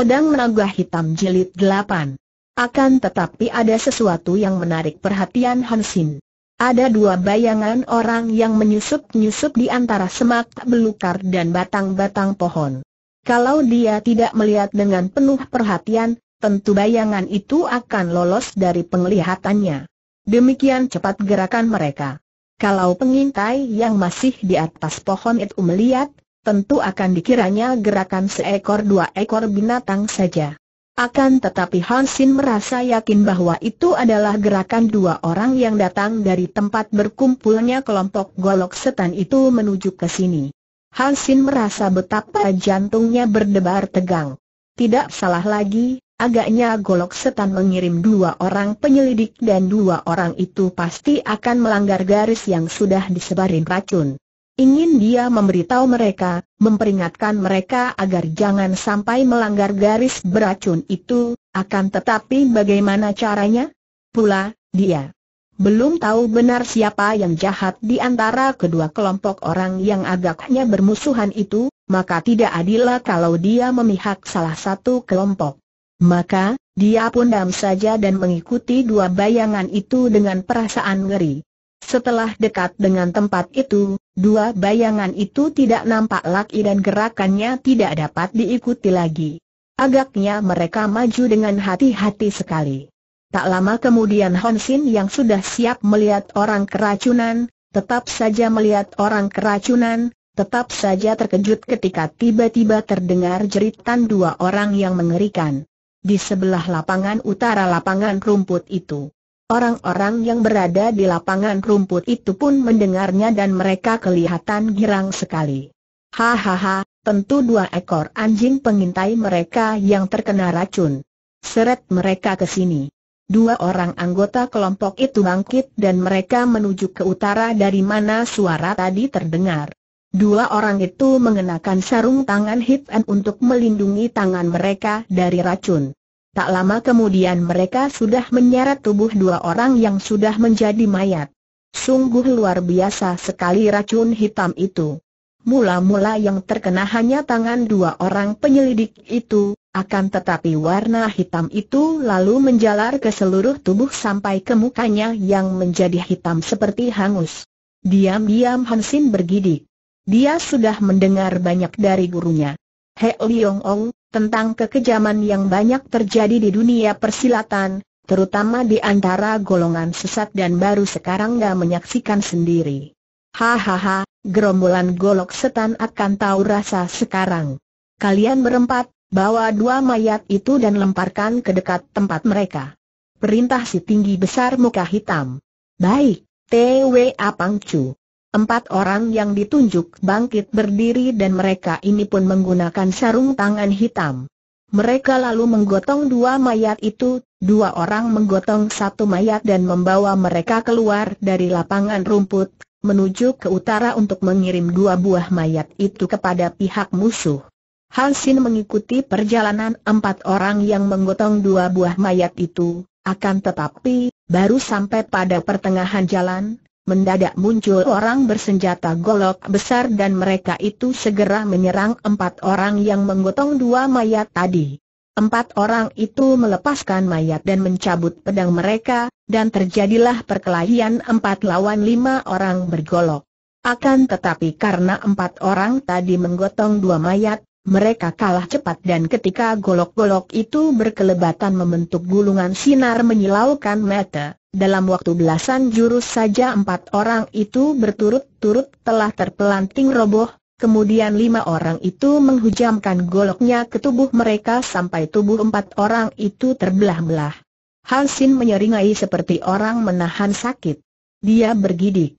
Pedang Naga Hitam Jilid 8 Akan tetapi ada sesuatu yang menarik perhatian Hansin. Ada dua bayangan orang yang menyusup-nyusup di antara semak belukar dan batang-batang pohon. Kalau dia tidak melihat dengan penuh perhatian, tentu bayangan itu akan lolos dari penglihatannya. Demikian cepat gerakan mereka. Kalau pengintai yang masih di atas pohon itu melihat, tentu akan dikiranya gerakan seekor dua ekor binatang saja. Akan tetapi Hansin merasa yakin bahwa itu adalah gerakan dua orang yang datang dari tempat berkumpulnya kelompok golok setan itu menuju ke sini. Hansin merasa betapa jantungnya berdebar tegang. Tidak salah lagi, agaknya golok setan mengirim dua orang penyelidik dan dua orang itu pasti akan melanggar garis yang sudah disebarin racun. Ingin dia memberitahu mereka, memperingatkan mereka agar jangan sampai melanggar garis beracun itu, akan tetapi bagaimana caranya? Pula, dia belum tahu benar siapa yang jahat di antara kedua kelompok orang yang agaknya bermusuhan itu, maka tidak adillah kalau dia memihak salah satu kelompok. Maka, dia pun dam saja dan mengikuti dua bayangan itu dengan perasaan ngeri. Setelah dekat dengan tempat itu, dua bayangan itu tidak nampak lagi dan gerakannya tidak dapat diikuti lagi. Agaknya mereka maju dengan hati-hati sekali. Tak lama kemudian Sin yang sudah siap melihat orang keracunan, tetap saja melihat orang keracunan, tetap saja terkejut ketika tiba-tiba terdengar jeritan dua orang yang mengerikan. Di sebelah lapangan utara lapangan rumput itu. Orang-orang yang berada di lapangan rumput itu pun mendengarnya dan mereka kelihatan girang sekali. Hahaha, tentu dua ekor anjing pengintai mereka yang terkena racun. Seret mereka ke sini. Dua orang anggota kelompok itu bangkit dan mereka menuju ke utara dari mana suara tadi terdengar. Dua orang itu mengenakan sarung tangan hitam untuk melindungi tangan mereka dari racun. Tak lama kemudian mereka sudah menyeret tubuh dua orang yang sudah menjadi mayat. Sungguh luar biasa sekali racun hitam itu. Mula-mula yang terkena hanya tangan dua orang penyelidik itu, akan tetapi warna hitam itu lalu menjalar ke seluruh tubuh sampai ke mukanya yang menjadi hitam seperti hangus. Diam-diam Hansin bergidik. Dia sudah mendengar banyak dari gurunya. He Liong Ong, tentang kekejaman yang banyak terjadi di dunia persilatan, terutama di antara golongan sesat dan baru sekarang gak menyaksikan sendiri. Hahaha, gerombolan golok setan akan tahu rasa sekarang. Kalian berempat, bawa dua mayat itu dan lemparkan ke dekat tempat mereka. Perintah si tinggi besar muka hitam. Baik, TWA Pangcu. Empat orang yang ditunjuk bangkit berdiri dan mereka ini pun menggunakan sarung tangan hitam. Mereka lalu menggotong dua mayat itu, dua orang menggotong satu mayat dan membawa mereka keluar dari lapangan rumput, menuju ke utara untuk mengirim dua buah mayat itu kepada pihak musuh. Hansin mengikuti perjalanan empat orang yang menggotong dua buah mayat itu, akan tetapi, baru sampai pada pertengahan jalan, mendadak muncul orang bersenjata golok besar dan mereka itu segera menyerang empat orang yang menggotong dua mayat tadi. Empat orang itu melepaskan mayat dan mencabut pedang mereka, dan terjadilah perkelahian empat lawan lima orang bergolok. Akan tetapi karena empat orang tadi menggotong dua mayat, mereka kalah cepat dan ketika golok-golok itu berkelebatan membentuk gulungan sinar menyilaukan mata, dalam waktu belasan jurus saja empat orang itu berturut-turut telah terpelanting roboh, kemudian lima orang itu menghujamkan goloknya ke tubuh mereka sampai tubuh empat orang itu terbelah-belah. Hansin menyeringai seperti orang menahan sakit. Dia bergidik.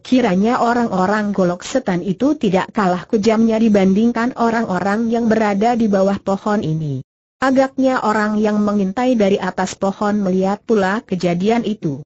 Kiranya orang-orang golok setan itu tidak kalah kejamnya dibandingkan orang-orang yang berada di bawah pohon ini. Agaknya orang yang mengintai dari atas pohon melihat pula kejadian itu.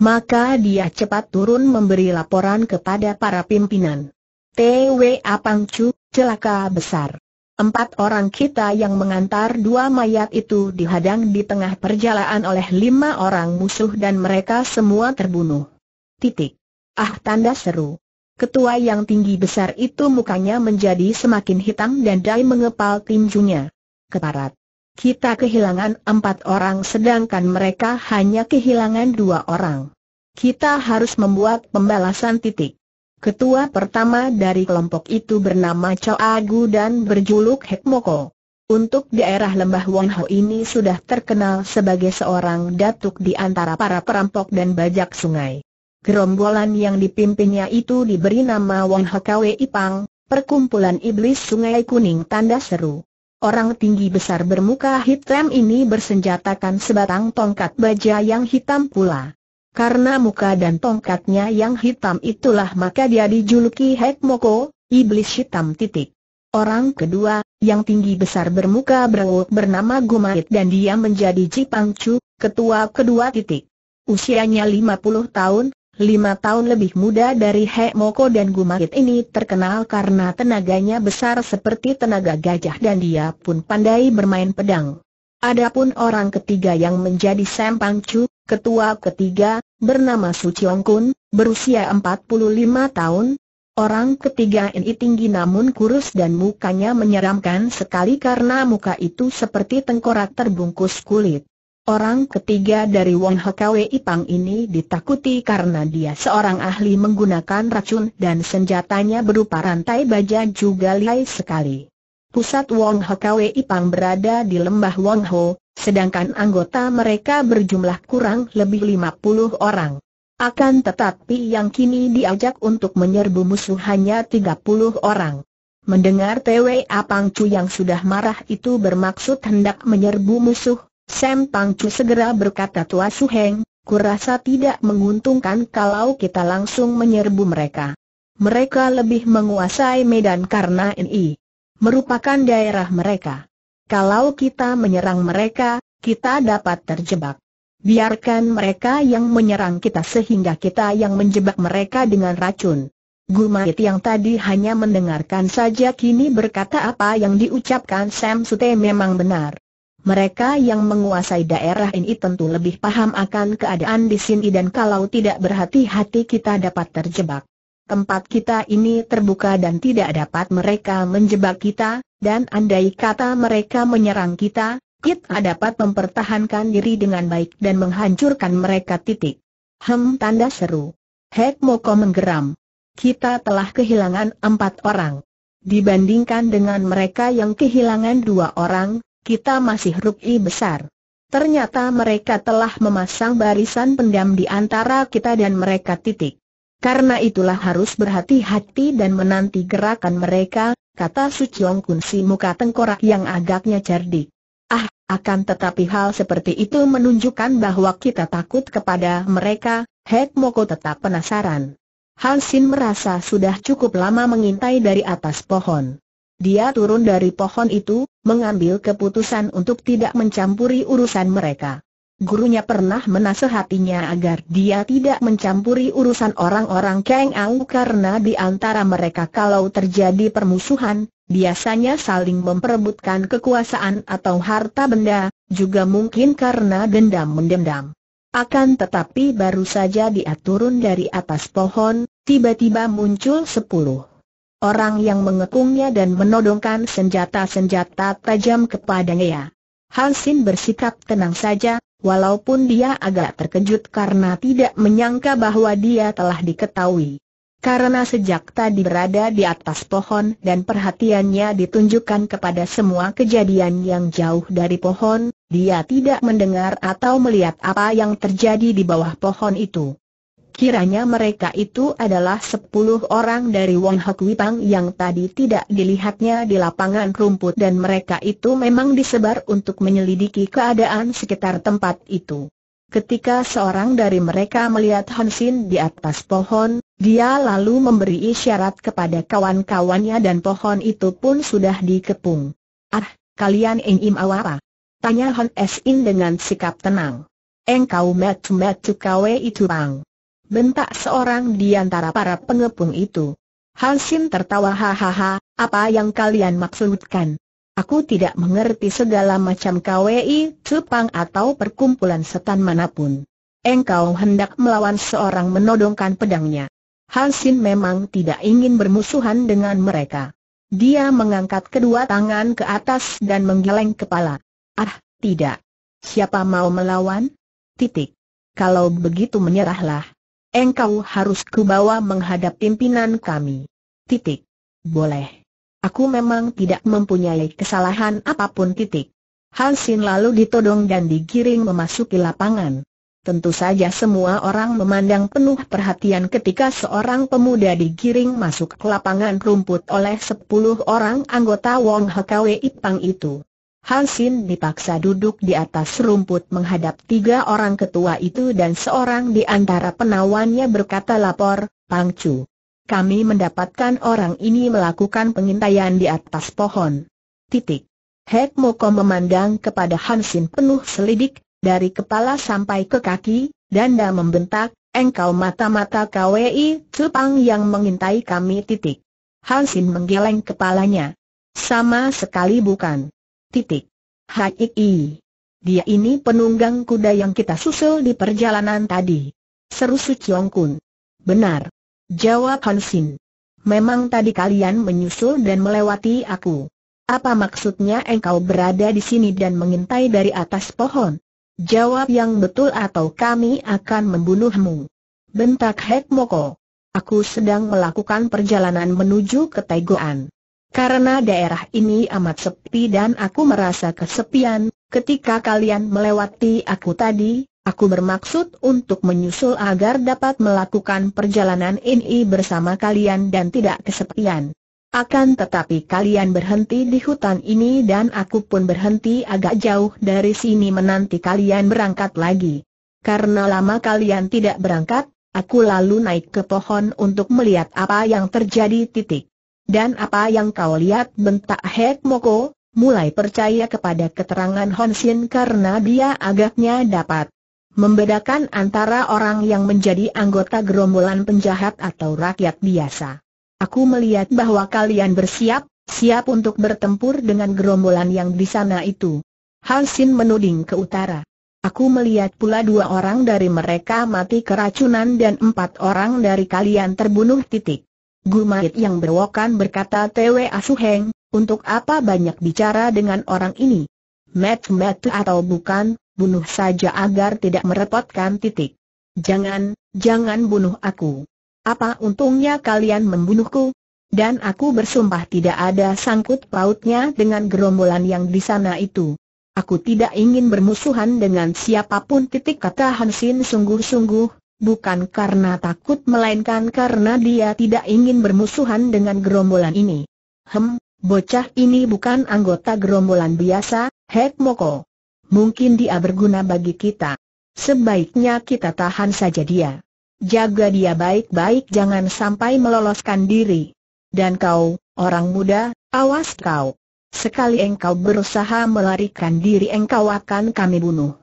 Maka dia cepat turun memberi laporan kepada para pimpinan. TW Apangcu, celaka besar. Empat orang kita yang mengantar dua mayat itu dihadang di tengah perjalanan oleh lima orang musuh dan mereka semua terbunuh. Titik. Ah tanda seru. Ketua yang tinggi besar itu mukanya menjadi semakin hitam dan dai mengepal tinjunya. Keparat. Kita kehilangan empat orang sedangkan mereka hanya kehilangan dua orang. Kita harus membuat pembalasan titik. Ketua pertama dari kelompok itu bernama Cho Agu dan berjuluk Hekmoko. Untuk daerah lembah Wonho ini sudah terkenal sebagai seorang datuk di antara para perampok dan bajak sungai. Gerombolan yang dipimpinnya itu diberi nama Wang Hkwe Ipang, Perkumpulan Iblis Sungai Kuning tanda seru. Orang tinggi besar bermuka hitam ini bersenjatakan sebatang tongkat baja yang hitam pula. Karena muka dan tongkatnya yang hitam itulah maka dia dijuluki Hek Moko, Iblis Hitam titik. Orang kedua, yang tinggi besar bermuka berwuk bernama Gumait dan dia menjadi Jipangcu, ketua kedua titik. Usianya 50 tahun, lima tahun lebih muda dari He Moko dan Gumakit ini terkenal karena tenaganya besar seperti tenaga gajah dan dia pun pandai bermain pedang. Adapun orang ketiga yang menjadi Sam Chu, ketua ketiga, bernama Su Chiong Kun, berusia 45 tahun. Orang ketiga ini tinggi namun kurus dan mukanya menyeramkan sekali karena muka itu seperti tengkorak terbungkus kulit. Orang ketiga dari Wong Hkwe Ipang ini ditakuti karena dia seorang ahli menggunakan racun dan senjatanya berupa rantai baja juga lihai sekali. Pusat Wong Hkwe Ipang berada di lembah Wong Ho, sedangkan anggota mereka berjumlah kurang lebih 50 orang. Akan tetapi yang kini diajak untuk menyerbu musuh hanya 30 orang. Mendengar Tewe Apang Chu yang sudah marah itu bermaksud hendak menyerbu musuh, Sam Tangcu segera berkata Tua Su ku kurasa tidak menguntungkan kalau kita langsung menyerbu mereka. Mereka lebih menguasai medan karena ini merupakan daerah mereka. Kalau kita menyerang mereka, kita dapat terjebak. Biarkan mereka yang menyerang kita sehingga kita yang menjebak mereka dengan racun. Gumait yang tadi hanya mendengarkan saja kini berkata apa yang diucapkan Sam Sute memang benar. Mereka yang menguasai daerah ini tentu lebih paham akan keadaan di sini dan kalau tidak berhati-hati kita dapat terjebak. Tempat kita ini terbuka dan tidak dapat mereka menjebak kita, dan andai kata mereka menyerang kita, kita dapat mempertahankan diri dengan baik dan menghancurkan mereka titik. Hem tanda seru. Hek Moko menggeram. Kita telah kehilangan empat orang. Dibandingkan dengan mereka yang kehilangan dua orang, kita masih rugi besar. Ternyata mereka telah memasang barisan pendam di antara kita dan mereka titik. Karena itulah harus berhati-hati dan menanti gerakan mereka, kata Su Chong Kun si muka tengkorak yang agaknya cerdik. Ah, akan tetapi hal seperti itu menunjukkan bahwa kita takut kepada mereka, Hek Moko tetap penasaran. Hansin merasa sudah cukup lama mengintai dari atas pohon. Dia turun dari pohon itu, mengambil keputusan untuk tidak mencampuri urusan mereka. Gurunya pernah menasehatinya agar dia tidak mencampuri urusan orang-orang Kang Au karena di antara mereka kalau terjadi permusuhan, biasanya saling memperebutkan kekuasaan atau harta benda, juga mungkin karena dendam mendendam. Akan tetapi baru saja dia turun dari atas pohon, tiba-tiba muncul sepuluh orang yang mengepungnya dan menodongkan senjata-senjata tajam kepadanya. Hansin bersikap tenang saja, walaupun dia agak terkejut karena tidak menyangka bahwa dia telah diketahui. Karena sejak tadi berada di atas pohon dan perhatiannya ditunjukkan kepada semua kejadian yang jauh dari pohon, dia tidak mendengar atau melihat apa yang terjadi di bawah pohon itu. Kiranya mereka itu adalah sepuluh orang dari Wong Hok Wipang yang tadi tidak dilihatnya di lapangan rumput dan mereka itu memang disebar untuk menyelidiki keadaan sekitar tempat itu. Ketika seorang dari mereka melihat Han Hansin di atas pohon, dia lalu memberi isyarat kepada kawan-kawannya dan pohon itu pun sudah dikepung. Ah, kalian ingin awara? Tanya Han Sin dengan sikap tenang. Engkau metu-metu kawai itu bang bentak seorang di antara para pengepung itu. Hansin tertawa hahaha, apa yang kalian maksudkan? Aku tidak mengerti segala macam KWI, cupang atau perkumpulan setan manapun. Engkau hendak melawan seorang menodongkan pedangnya. Hansin memang tidak ingin bermusuhan dengan mereka. Dia mengangkat kedua tangan ke atas dan menggeleng kepala. Ah, tidak. Siapa mau melawan? Titik. Kalau begitu menyerahlah. Engkau harus kubawa menghadap pimpinan kami. Titik. Boleh. Aku memang tidak mempunyai kesalahan apapun titik. Hansin lalu ditodong dan digiring memasuki lapangan. Tentu saja semua orang memandang penuh perhatian ketika seorang pemuda digiring masuk ke lapangan rumput oleh sepuluh orang anggota Wong Hkwi Ipang itu. Hansin dipaksa duduk di atas rumput menghadap tiga orang ketua itu dan seorang di antara penawannya berkata lapor, Pangcu. Kami mendapatkan orang ini melakukan pengintaian di atas pohon. Titik. Hek Moko memandang kepada Hansin penuh selidik, dari kepala sampai ke kaki, dan danda membentak, engkau mata-mata KWI Jepang yang mengintai kami titik. Hansin menggeleng kepalanya. Sama sekali bukan. Titik. Hai. Dia ini penunggang kuda yang kita susul di perjalanan tadi. Seru Su Chiong Kun. Benar. Jawab Han Sin. Memang tadi kalian menyusul dan melewati aku. Apa maksudnya engkau berada di sini dan mengintai dari atas pohon? Jawab yang betul atau kami akan membunuhmu. Bentak Hek Moko. Aku sedang melakukan perjalanan menuju ke Taigoan. Karena daerah ini amat sepi dan aku merasa kesepian, ketika kalian melewati aku tadi, aku bermaksud untuk menyusul agar dapat melakukan perjalanan ini bersama kalian dan tidak kesepian. Akan tetapi kalian berhenti di hutan ini dan aku pun berhenti agak jauh dari sini menanti kalian berangkat lagi. Karena lama kalian tidak berangkat, aku lalu naik ke pohon untuk melihat apa yang terjadi titik. Dan apa yang kau lihat bentak Hek Moko, mulai percaya kepada keterangan Hon karena dia agaknya dapat membedakan antara orang yang menjadi anggota gerombolan penjahat atau rakyat biasa. Aku melihat bahwa kalian bersiap, siap untuk bertempur dengan gerombolan yang di sana itu. Hansin menuding ke utara. Aku melihat pula dua orang dari mereka mati keracunan dan empat orang dari kalian terbunuh titik. Gumait yang berwokan berkata Tewe Asuheng, untuk apa banyak bicara dengan orang ini? Met met atau bukan, bunuh saja agar tidak merepotkan titik. Jangan, jangan bunuh aku. Apa untungnya kalian membunuhku? Dan aku bersumpah tidak ada sangkut pautnya dengan gerombolan yang di sana itu. Aku tidak ingin bermusuhan dengan siapapun titik kata Hansin sungguh-sungguh, bukan karena takut melainkan karena dia tidak ingin bermusuhan dengan gerombolan ini. Hem, bocah ini bukan anggota gerombolan biasa, Hek Moko. Mungkin dia berguna bagi kita. Sebaiknya kita tahan saja dia. Jaga dia baik-baik jangan sampai meloloskan diri. Dan kau, orang muda, awas kau. Sekali engkau berusaha melarikan diri engkau akan kami bunuh.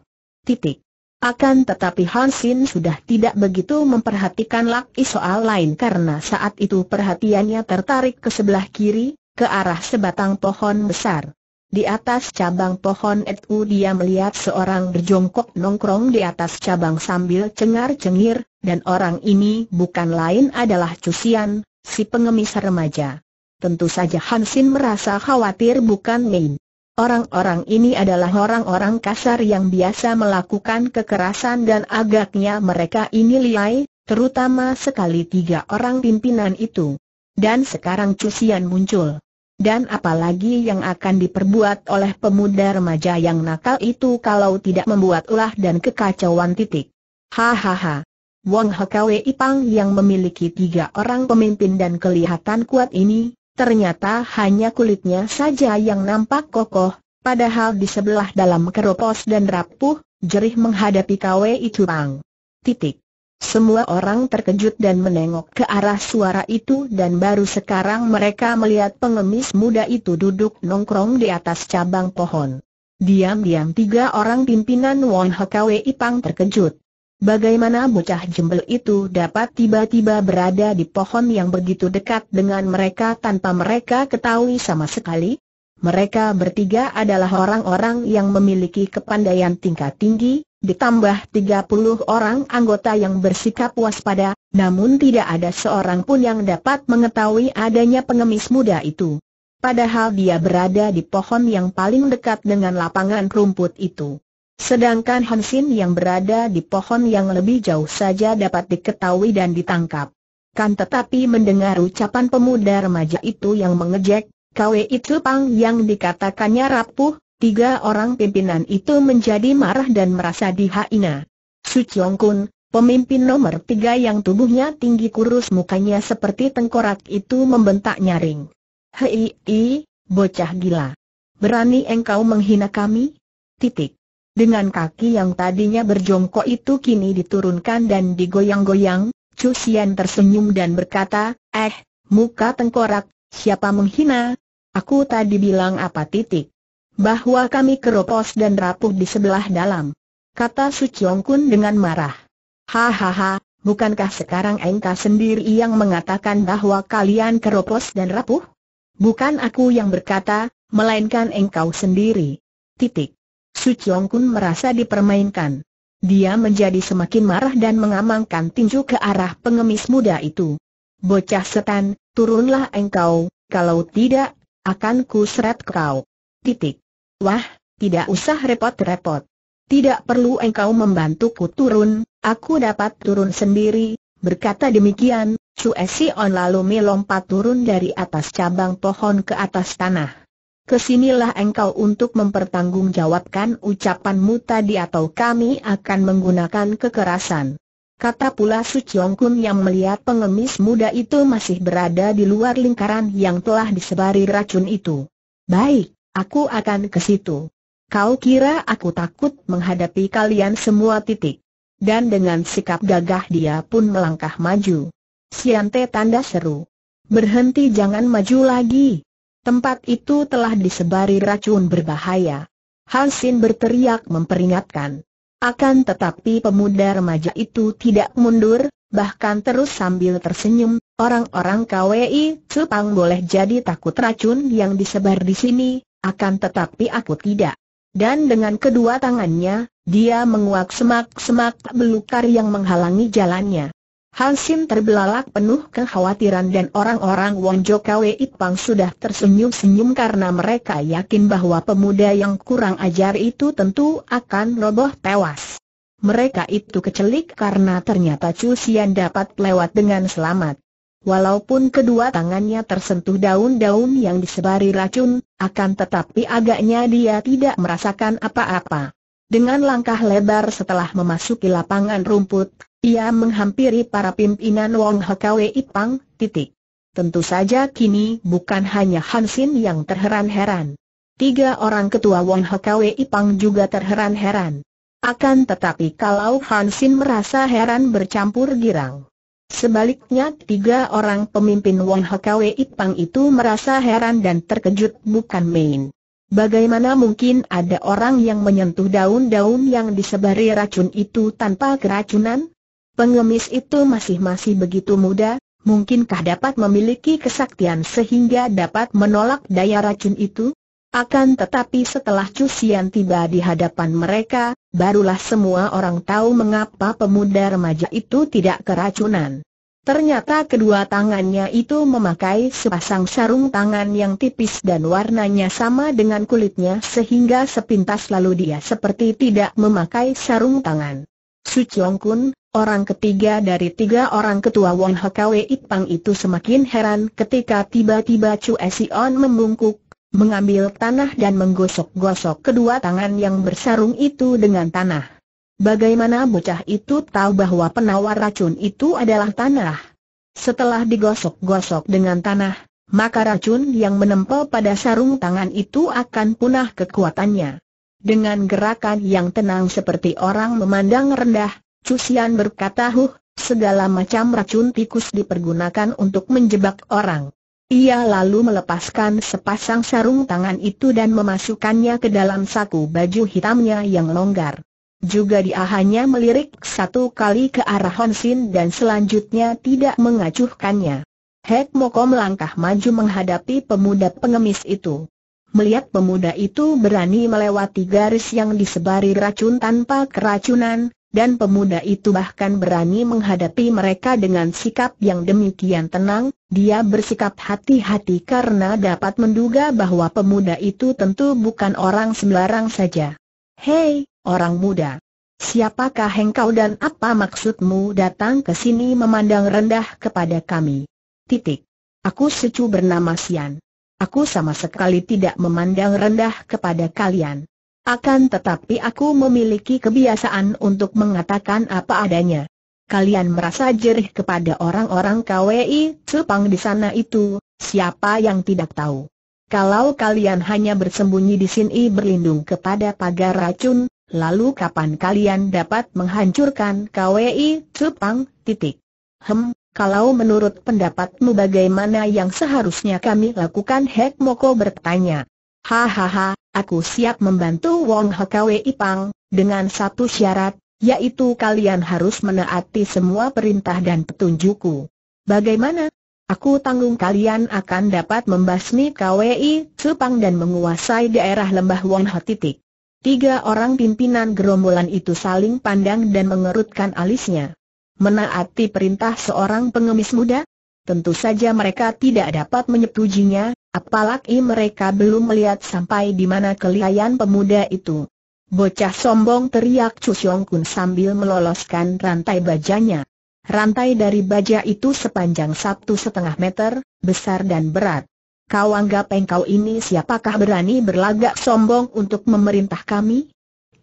Titik. Akan tetapi Hansin sudah tidak begitu memperhatikan laki soal lain karena saat itu perhatiannya tertarik ke sebelah kiri, ke arah sebatang pohon besar. Di atas cabang pohon itu dia melihat seorang berjongkok nongkrong di atas cabang sambil cengar-cengir, dan orang ini bukan lain adalah Cusian, si pengemis remaja. Tentu saja Hansin merasa khawatir bukan main. Orang-orang ini adalah orang-orang kasar yang biasa melakukan kekerasan dan agaknya mereka ini liai, terutama sekali tiga orang pimpinan itu. Dan sekarang cusian muncul. Dan apalagi yang akan diperbuat oleh pemuda remaja yang nakal itu kalau tidak membuat ulah dan kekacauan titik. Hahaha. Wong Hkwe Ipang yang memiliki tiga orang pemimpin dan kelihatan kuat ini, ternyata hanya kulitnya saja yang nampak kokoh, padahal di sebelah dalam keropos dan rapuh, jerih menghadapi KW itu bang. Titik. Semua orang terkejut dan menengok ke arah suara itu dan baru sekarang mereka melihat pengemis muda itu duduk nongkrong di atas cabang pohon. Diam-diam tiga orang pimpinan Won HKW Ipang terkejut. Bagaimana bocah jembel itu dapat tiba-tiba berada di pohon yang begitu dekat dengan mereka tanpa mereka ketahui sama sekali? Mereka bertiga adalah orang-orang yang memiliki kepandaian tingkat tinggi, ditambah 30 orang anggota yang bersikap waspada, namun tidak ada seorang pun yang dapat mengetahui adanya pengemis muda itu. Padahal dia berada di pohon yang paling dekat dengan lapangan rumput itu. Sedangkan Hansin yang berada di pohon yang lebih jauh saja dapat diketahui dan ditangkap. Kan tetapi mendengar ucapan pemuda remaja itu yang mengejek, Kwe itu pang yang dikatakannya rapuh, tiga orang pimpinan itu menjadi marah dan merasa dihina. Su Chiong Kun, pemimpin nomor tiga yang tubuhnya tinggi kurus mukanya seperti tengkorak itu membentak nyaring. Hei, bocah gila. Berani engkau menghina kami? Titik. Dengan kaki yang tadinya berjongkok itu kini diturunkan dan digoyang-goyang, Chu Xian tersenyum dan berkata, Eh, muka tengkorak, siapa menghina? Aku tadi bilang apa titik? Bahwa kami keropos dan rapuh di sebelah dalam. Kata Su Chiong Kun dengan marah. Hahaha, bukankah sekarang engkau sendiri yang mengatakan bahwa kalian keropos dan rapuh? Bukan aku yang berkata, melainkan engkau sendiri. Titik. Su Chong Kun merasa dipermainkan. Dia menjadi semakin marah dan mengamankan tinju ke arah pengemis muda itu. Bocah setan, turunlah engkau, kalau tidak, akan seret kau. Titik. Wah, tidak usah repot-repot. Tidak perlu engkau membantuku turun, aku dapat turun sendiri, berkata demikian, Su Esion lalu melompat turun dari atas cabang pohon ke atas tanah kesinilah engkau untuk mempertanggungjawabkan ucapanmu tadi atau kami akan menggunakan kekerasan. Kata pula Su Kun yang melihat pengemis muda itu masih berada di luar lingkaran yang telah disebari racun itu. Baik, aku akan ke situ. Kau kira aku takut menghadapi kalian semua titik. Dan dengan sikap gagah dia pun melangkah maju. Siante tanda seru. Berhenti jangan maju lagi. Tempat itu telah disebari racun berbahaya. Hansin berteriak memperingatkan. Akan tetapi pemuda remaja itu tidak mundur, bahkan terus sambil tersenyum, orang-orang KWI Cepang boleh jadi takut racun yang disebar di sini, akan tetapi aku tidak. Dan dengan kedua tangannya, dia menguak semak-semak belukar yang menghalangi jalannya. Hansim terbelalak penuh kekhawatiran dan orang-orang Wonjo Kwe Ipang sudah tersenyum-senyum karena mereka yakin bahwa pemuda yang kurang ajar itu tentu akan roboh tewas. Mereka itu kecelik karena ternyata Chu Xian dapat lewat dengan selamat. Walaupun kedua tangannya tersentuh daun-daun yang disebari racun, akan tetapi agaknya dia tidak merasakan apa-apa. Dengan langkah lebar setelah memasuki lapangan rumput, ia menghampiri para pimpinan Wong Hekwe Ipang, titik. Tentu saja kini bukan hanya Hansin yang terheran-heran. Tiga orang ketua Wong Hekwe Ipang juga terheran-heran. Akan tetapi kalau Hansin merasa heran bercampur girang. Sebaliknya tiga orang pemimpin Wong Hekwe Ipang itu merasa heran dan terkejut bukan main. Bagaimana mungkin ada orang yang menyentuh daun-daun yang disebari racun itu tanpa keracunan? Pengemis itu masih-masih begitu muda, mungkinkah dapat memiliki kesaktian sehingga dapat menolak daya racun itu? Akan tetapi setelah Cusian tiba di hadapan mereka, barulah semua orang tahu mengapa pemuda remaja itu tidak keracunan. Ternyata kedua tangannya itu memakai sepasang sarung tangan yang tipis dan warnanya sama dengan kulitnya sehingga sepintas lalu dia seperti tidak memakai sarung tangan. Su Chong Kun, Orang ketiga dari tiga orang ketua Wong Hkwe Ipang itu semakin heran ketika tiba-tiba Chu Esion membungkuk, mengambil tanah dan menggosok-gosok kedua tangan yang bersarung itu dengan tanah. Bagaimana bocah itu tahu bahwa penawar racun itu adalah tanah? Setelah digosok-gosok dengan tanah, maka racun yang menempel pada sarung tangan itu akan punah kekuatannya. Dengan gerakan yang tenang seperti orang memandang rendah, Cusian berkata huh, segala macam racun tikus dipergunakan untuk menjebak orang. Ia lalu melepaskan sepasang sarung tangan itu dan memasukkannya ke dalam saku baju hitamnya yang longgar. Juga dia hanya melirik satu kali ke arah Honsin dan selanjutnya tidak mengacuhkannya. Hek Moko melangkah maju menghadapi pemuda pengemis itu. Melihat pemuda itu berani melewati garis yang disebari racun tanpa keracunan, dan pemuda itu bahkan berani menghadapi mereka dengan sikap yang demikian tenang, dia bersikap hati-hati karena dapat menduga bahwa pemuda itu tentu bukan orang sembarang saja. Hei, orang muda! Siapakah engkau dan apa maksudmu datang ke sini memandang rendah kepada kami? Titik. Aku secu bernama Sian. Aku sama sekali tidak memandang rendah kepada kalian. Akan tetapi aku memiliki kebiasaan untuk mengatakan apa adanya. Kalian merasa jerih kepada orang-orang KWI Cepang di sana itu, siapa yang tidak tahu. Kalau kalian hanya bersembunyi di sini berlindung kepada pagar racun, lalu kapan kalian dapat menghancurkan KWI Cepang, titik. Hem, kalau menurut pendapatmu bagaimana yang seharusnya kami lakukan Hek Moko bertanya. Hahaha, aku siap membantu Wong Hokwe Ipang, dengan satu syarat, yaitu kalian harus menaati semua perintah dan petunjukku. Bagaimana? Aku tanggung kalian akan dapat membasmi KWI, Cepang dan menguasai daerah lembah Wonho Titik. Tiga orang pimpinan gerombolan itu saling pandang dan mengerutkan alisnya. Menaati perintah seorang pengemis muda? Tentu saja mereka tidak dapat menyetujinya. Apalagi mereka belum melihat sampai di mana kelihayan pemuda itu. Bocah sombong teriak Chu Kun sambil meloloskan rantai bajanya. Rantai dari baja itu sepanjang satu setengah meter, besar dan berat. Kau anggap engkau ini siapakah berani berlagak sombong untuk memerintah kami?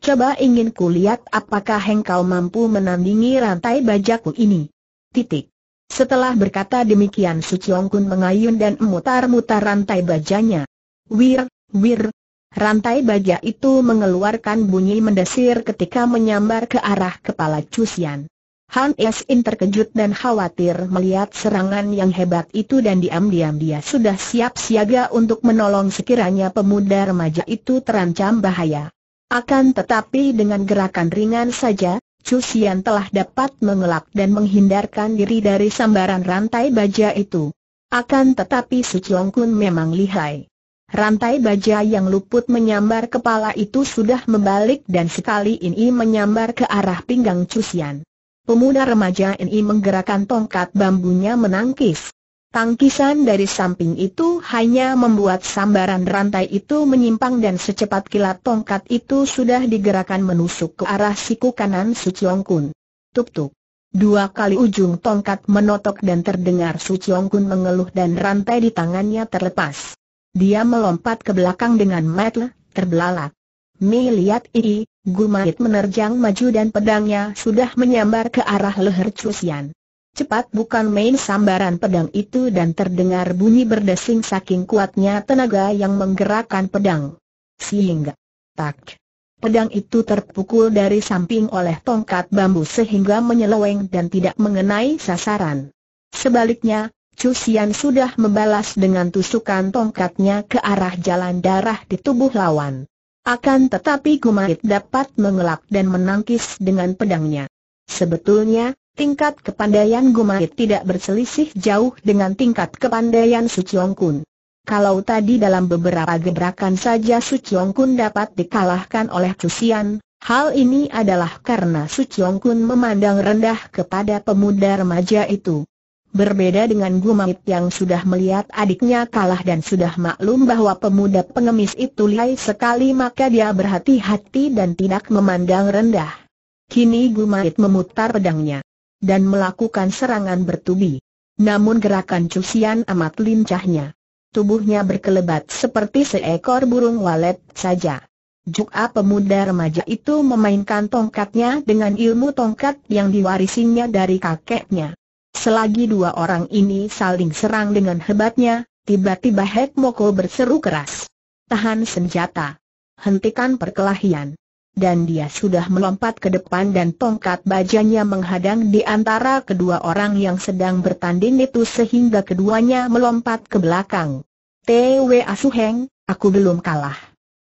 Coba ingin kulihat apakah engkau mampu menandingi rantai bajaku ini. Titik. Setelah berkata demikian Su Chiong Kun mengayun dan memutar-mutar rantai bajanya. Wir, wir. Rantai baja itu mengeluarkan bunyi mendesir ketika menyambar ke arah kepala Cusian. Han In terkejut dan khawatir melihat serangan yang hebat itu dan diam-diam dia sudah siap siaga untuk menolong sekiranya pemuda remaja itu terancam bahaya. Akan tetapi dengan gerakan ringan saja, Chu telah dapat mengelak dan menghindarkan diri dari sambaran rantai baja itu. Akan tetapi Su Chiong Kun memang lihai. Rantai baja yang luput menyambar kepala itu sudah membalik dan sekali ini menyambar ke arah pinggang Chu Pemuda remaja ini menggerakkan tongkat bambunya menangkis. Tangkisan dari samping itu hanya membuat sambaran rantai itu menyimpang dan secepat kilat tongkat itu sudah digerakkan menusuk ke arah siku kanan Su Chiong Kun. Tuk-tuk. Dua kali ujung tongkat menotok dan terdengar Su Chiong Kun mengeluh dan rantai di tangannya terlepas. Dia melompat ke belakang dengan metle, terbelalak. Mi lihat ini, Gumait menerjang maju dan pedangnya sudah menyambar ke arah leher Cusian. Cepat bukan main sambaran pedang itu dan terdengar bunyi berdesing saking kuatnya tenaga yang menggerakkan pedang. Sehingga tak. Pedang itu terpukul dari samping oleh tongkat bambu sehingga menyeleweng dan tidak mengenai sasaran. Sebaliknya, Cusian sudah membalas dengan tusukan tongkatnya ke arah jalan darah di tubuh lawan. Akan tetapi Gumait dapat mengelak dan menangkis dengan pedangnya. Sebetulnya, tingkat kepandaian Gumait tidak berselisih jauh dengan tingkat kepandaian Su Kun. Kalau tadi dalam beberapa gebrakan saja Su Kun dapat dikalahkan oleh Cusian, hal ini adalah karena Su Kun memandang rendah kepada pemuda remaja itu. Berbeda dengan Gumait yang sudah melihat adiknya kalah dan sudah maklum bahwa pemuda pengemis itu lihai sekali maka dia berhati-hati dan tidak memandang rendah. Kini Gumait memutar pedangnya dan melakukan serangan bertubi. Namun gerakan Cusian amat lincahnya. Tubuhnya berkelebat seperti seekor burung walet saja. Juga pemuda remaja itu memainkan tongkatnya dengan ilmu tongkat yang diwarisinya dari kakeknya. Selagi dua orang ini saling serang dengan hebatnya, tiba-tiba Hek Moko berseru keras. Tahan senjata. Hentikan perkelahian dan dia sudah melompat ke depan dan tongkat bajanya menghadang di antara kedua orang yang sedang bertanding itu sehingga keduanya melompat ke belakang. T.W.A. Asuheng, aku belum kalah.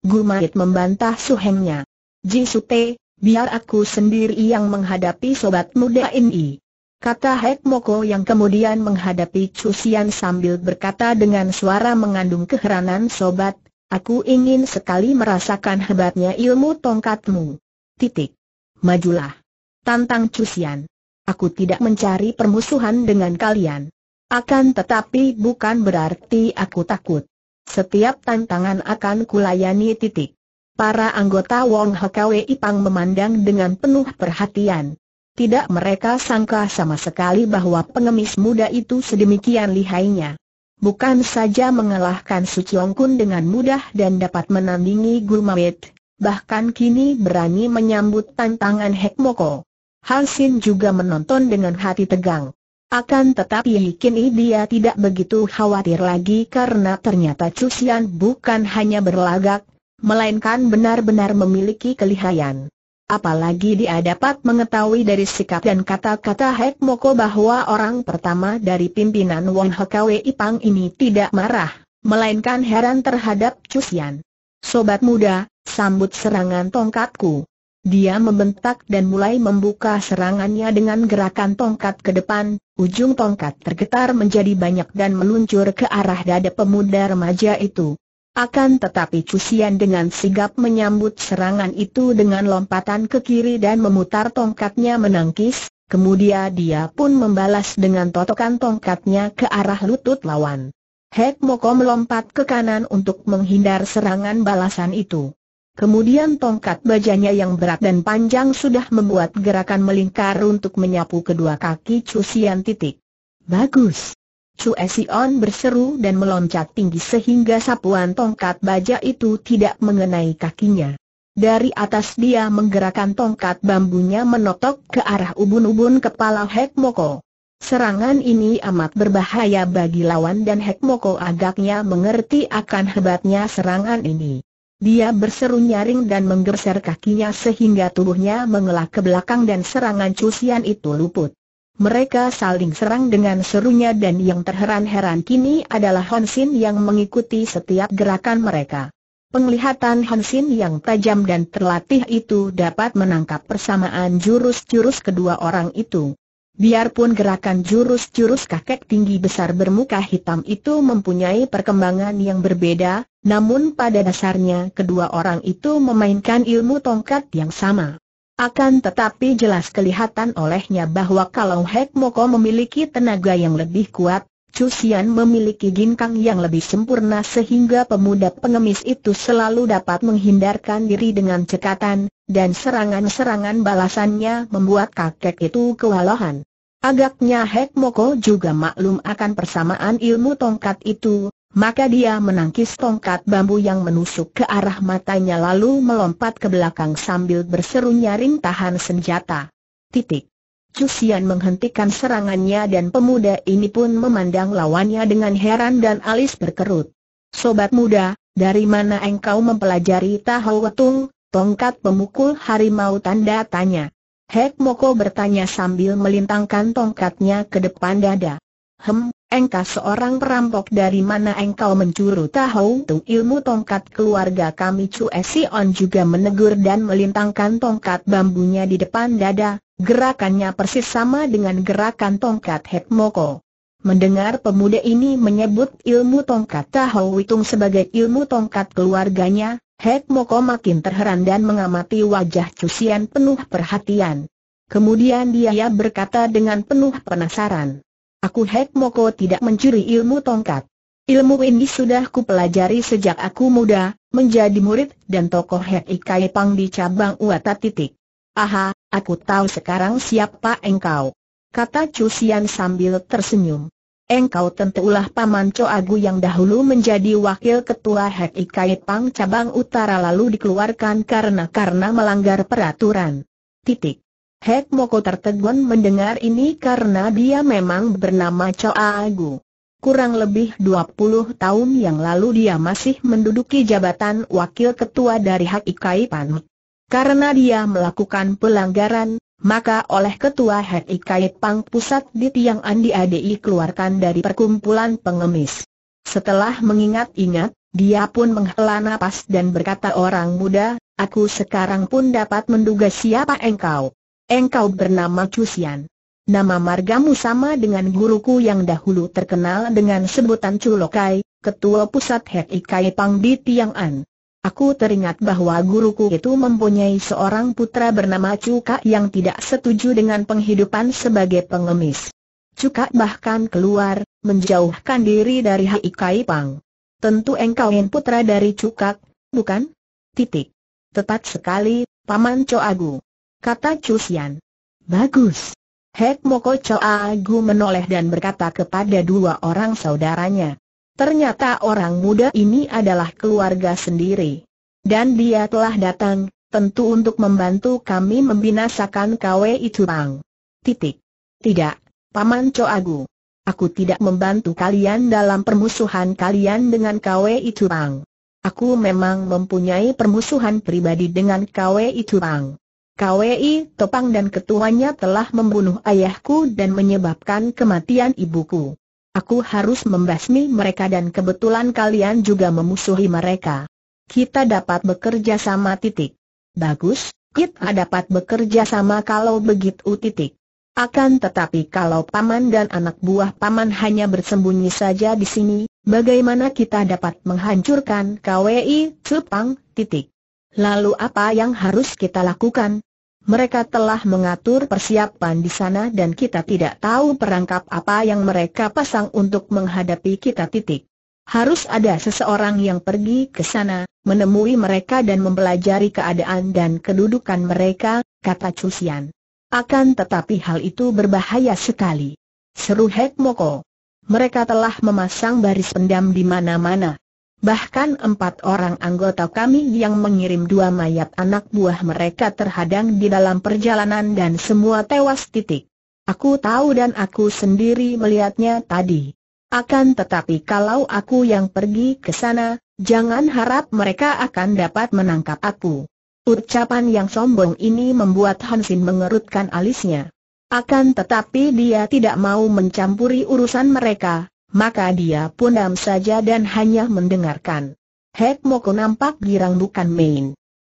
Gumait membantah Suhengnya. Ji Sute, biar aku sendiri yang menghadapi sobat muda ini. Kata Hek Moko yang kemudian menghadapi Cusian sambil berkata dengan suara mengandung keheranan sobat Aku ingin sekali merasakan hebatnya ilmu tongkatmu. Titik. Majulah. Tantang Cusian. Aku tidak mencari permusuhan dengan kalian. Akan tetapi bukan berarti aku takut. Setiap tantangan akan kulayani titik. Para anggota Wong HKWI Ipang memandang dengan penuh perhatian. Tidak mereka sangka sama sekali bahwa pengemis muda itu sedemikian lihainya bukan saja mengalahkan Su Kun dengan mudah dan dapat menandingi Gulmawet, bahkan kini berani menyambut tantangan Hek Moko. Halsin juga menonton dengan hati tegang. Akan tetapi kini dia tidak begitu khawatir lagi karena ternyata Cusian bukan hanya berlagak, melainkan benar-benar memiliki kelihayan. Apalagi dia dapat mengetahui dari sikap dan kata-kata Hek Moko bahwa orang pertama dari pimpinan Wong Hekawe Ipang ini tidak marah, melainkan heran terhadap Cusian. Sobat muda, sambut serangan tongkatku. Dia membentak dan mulai membuka serangannya dengan gerakan tongkat ke depan, ujung tongkat tergetar menjadi banyak dan meluncur ke arah dada pemuda remaja itu. Akan tetapi Cusian dengan sigap menyambut serangan itu dengan lompatan ke kiri dan memutar tongkatnya menangkis, kemudian dia pun membalas dengan totokan tongkatnya ke arah lutut lawan. Hek Moko melompat ke kanan untuk menghindar serangan balasan itu. Kemudian tongkat bajanya yang berat dan panjang sudah membuat gerakan melingkar untuk menyapu kedua kaki Cusian titik. Bagus, Chue Sion berseru dan meloncat tinggi sehingga sapuan tongkat baja itu tidak mengenai kakinya. Dari atas dia menggerakkan tongkat bambunya menotok ke arah ubun-ubun kepala Hek Moko. Serangan ini amat berbahaya bagi lawan dan Hek Moko agaknya mengerti akan hebatnya serangan ini. Dia berseru nyaring dan menggeser kakinya sehingga tubuhnya mengelak ke belakang dan serangan cusian itu luput. Mereka saling serang dengan serunya dan yang terheran-heran kini adalah Hansin yang mengikuti setiap gerakan mereka. Penglihatan Hansin yang tajam dan terlatih itu dapat menangkap persamaan jurus-jurus kedua orang itu. Biarpun gerakan jurus-jurus kakek tinggi besar bermuka hitam itu mempunyai perkembangan yang berbeda, namun pada dasarnya kedua orang itu memainkan ilmu tongkat yang sama. Akan tetapi jelas kelihatan olehnya bahwa kalau Hek Moko memiliki tenaga yang lebih kuat, Cusian memiliki ginkang yang lebih sempurna sehingga pemuda pengemis itu selalu dapat menghindarkan diri dengan cekatan, dan serangan-serangan balasannya membuat kakek itu kewalahan. Agaknya Hek Moko juga maklum akan persamaan ilmu tongkat itu, maka dia menangkis tongkat bambu yang menusuk ke arah matanya lalu melompat ke belakang sambil berseru nyaring tahan senjata. Titik. Cusian menghentikan serangannya dan pemuda ini pun memandang lawannya dengan heran dan alis berkerut. Sobat muda, dari mana engkau mempelajari tahu wetung, tongkat pemukul harimau tanda tanya. Hek Moko bertanya sambil melintangkan tongkatnya ke depan dada. Hem, engkau seorang perampok dari mana engkau mencuri tahu tu ilmu tongkat keluarga kami Chu Esion juga menegur dan melintangkan tongkat bambunya di depan dada, gerakannya persis sama dengan gerakan tongkat Hek Moko. Mendengar pemuda ini menyebut ilmu tongkat tahu Witung sebagai ilmu tongkat keluarganya, Hek Moko makin terheran dan mengamati wajah Cusian penuh perhatian. Kemudian dia berkata dengan penuh penasaran. Aku Hek Moko tidak mencuri ilmu tongkat. Ilmu ini sudah kupelajari sejak aku muda, menjadi murid dan tokoh Hek Ikai Pang di cabang Uata titik. Aha, aku tahu sekarang siapa engkau. Kata Cusian sambil tersenyum. Engkau tentu tentulah Paman Co Agu yang dahulu menjadi wakil ketua Hek Ikai Pang cabang utara lalu dikeluarkan karena karena melanggar peraturan. Titik. Hek Moko tertegun mendengar ini karena dia memang bernama Choa Agu. Kurang lebih 20 tahun yang lalu dia masih menduduki jabatan wakil ketua dari Hak Ikai Panut. Karena dia melakukan pelanggaran, maka oleh Ketua Hak Ikai Pang Pusat di Tiang Andi Adi keluarkan dari perkumpulan pengemis. Setelah mengingat-ingat, dia pun menghela napas dan berkata orang muda, aku sekarang pun dapat menduga siapa engkau. Engkau bernama Cusian. Nama margamu sama dengan guruku yang dahulu terkenal dengan sebutan Culokai, ketua pusat Hek Ikai Pang di Tiang'an. Aku teringat bahwa guruku itu mempunyai seorang putra bernama Cuka yang tidak setuju dengan penghidupan sebagai pengemis. Cuka bahkan keluar, menjauhkan diri dari Haikai Pang. Tentu engkau yang putra dari Cuka, bukan? Titik. Tepat sekali, Paman Coagu kata Cusian. Bagus. Hek Moko Choa Gu menoleh dan berkata kepada dua orang saudaranya. Ternyata orang muda ini adalah keluarga sendiri. Dan dia telah datang, tentu untuk membantu kami membinasakan KW itu bang. Titik. Tidak, Paman Choa Gu. Aku tidak membantu kalian dalam permusuhan kalian dengan KW itu bang. Aku memang mempunyai permusuhan pribadi dengan KW itu bang. KWI Topang dan ketuanya telah membunuh ayahku dan menyebabkan kematian ibuku. Aku harus membasmi mereka dan kebetulan kalian juga memusuhi mereka. Kita dapat bekerja sama titik. Bagus, kita dapat bekerja sama kalau begitu titik. Akan tetapi kalau paman dan anak buah paman hanya bersembunyi saja di sini, bagaimana kita dapat menghancurkan KWI Topang titik? Lalu apa yang harus kita lakukan? Mereka telah mengatur persiapan di sana dan kita tidak tahu perangkap apa yang mereka pasang untuk menghadapi kita titik. Harus ada seseorang yang pergi ke sana, menemui mereka dan mempelajari keadaan dan kedudukan mereka, kata Cusian. Akan tetapi hal itu berbahaya sekali. Seru Hek Moko. Mereka telah memasang baris pendam di mana-mana. Bahkan empat orang anggota kami yang mengirim dua mayat anak buah mereka terhadang di dalam perjalanan dan semua tewas titik. Aku tahu dan aku sendiri melihatnya tadi. Akan tetapi kalau aku yang pergi ke sana, jangan harap mereka akan dapat menangkap aku. Ucapan yang sombong ini membuat Hansin mengerutkan alisnya. Akan tetapi dia tidak mau mencampuri urusan mereka, maka dia pun diam saja dan hanya mendengarkan. Hek Moko nampak girang bukan main.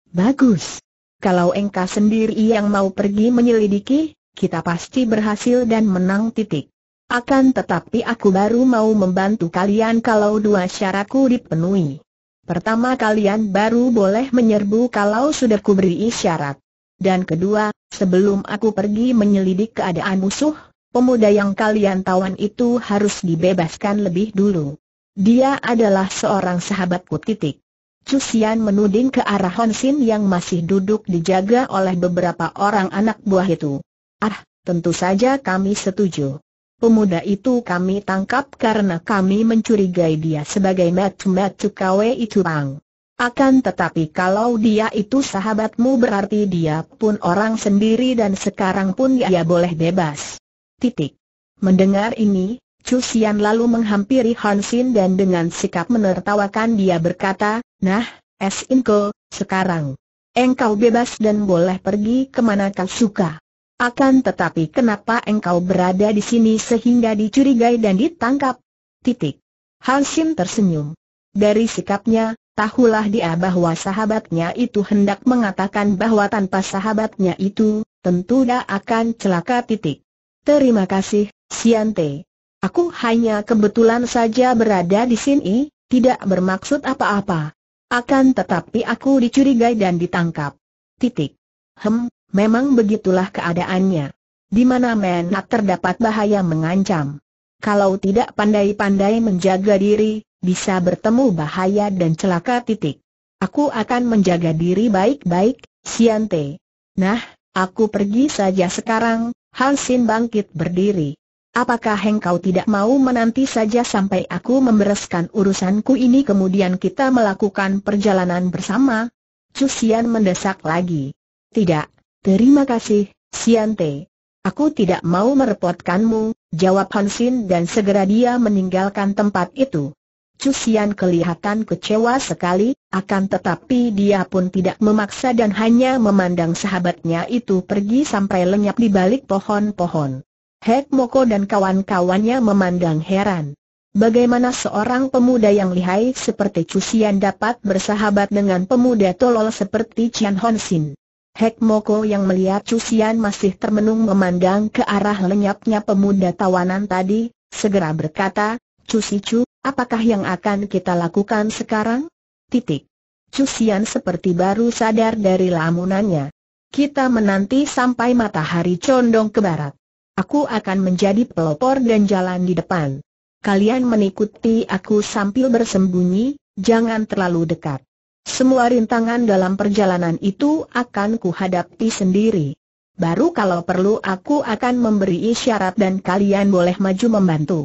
Bagus. Kalau engkau sendiri yang mau pergi menyelidiki, kita pasti berhasil dan menang titik. Akan tetapi aku baru mau membantu kalian kalau dua syaratku dipenuhi. Pertama kalian baru boleh menyerbu kalau sudah kuberi syarat. Dan kedua, sebelum aku pergi menyelidik keadaan musuh, pemuda yang kalian tawan itu harus dibebaskan lebih dulu. Dia adalah seorang sahabatku titik. Cusian menuding ke arah Honsin yang masih duduk dijaga oleh beberapa orang anak buah itu. Ah, tentu saja kami setuju. Pemuda itu kami tangkap karena kami mencurigai dia sebagai Matsumatsu Kawe itu bang. Akan tetapi kalau dia itu sahabatmu berarti dia pun orang sendiri dan sekarang pun dia ya, ya boleh bebas. Titik. Mendengar ini, Chu Xian lalu menghampiri Han Xin dan dengan sikap menertawakan dia berkata, Nah, Es Inko, sekarang. Engkau bebas dan boleh pergi kemana kau suka. Akan tetapi kenapa engkau berada di sini sehingga dicurigai dan ditangkap? Titik. Han Xin tersenyum. Dari sikapnya, tahulah dia bahwa sahabatnya itu hendak mengatakan bahwa tanpa sahabatnya itu, tentu dia akan celaka titik. Terima kasih, Siante. Aku hanya kebetulan saja berada di sini, tidak bermaksud apa-apa. Akan tetapi aku dicurigai dan ditangkap. Titik. Hem, memang begitulah keadaannya. Di mana menak terdapat bahaya mengancam. Kalau tidak pandai-pandai menjaga diri, bisa bertemu bahaya dan celaka titik. Aku akan menjaga diri baik-baik, Siante. Nah, aku pergi saja sekarang, Hansin bangkit berdiri. Apakah engkau tidak mau menanti saja sampai aku membereskan urusanku ini kemudian kita melakukan perjalanan bersama? Cusian mendesak lagi. Tidak, terima kasih, Siante. Te. Aku tidak mau merepotkanmu, jawab Hansin dan segera dia meninggalkan tempat itu. Cusian kelihatan kecewa sekali, akan tetapi dia pun tidak memaksa dan hanya memandang sahabatnya itu pergi sampai lenyap di balik pohon-pohon. Hek Moko dan kawan-kawannya memandang heran. Bagaimana seorang pemuda yang lihai seperti Cusian dapat bersahabat dengan pemuda tolol seperti Cian Hon Sin? Hek Moko yang melihat Cusian masih termenung memandang ke arah lenyapnya pemuda tawanan tadi, segera berkata, Cusi Cu, Apakah yang akan kita lakukan sekarang? Titik. Cusian seperti baru sadar dari lamunannya. Kita menanti sampai matahari condong ke barat. Aku akan menjadi pelopor dan jalan di depan. Kalian mengikuti aku sambil bersembunyi, jangan terlalu dekat. Semua rintangan dalam perjalanan itu akan kuhadapi sendiri. Baru kalau perlu aku akan memberi isyarat dan kalian boleh maju membantu.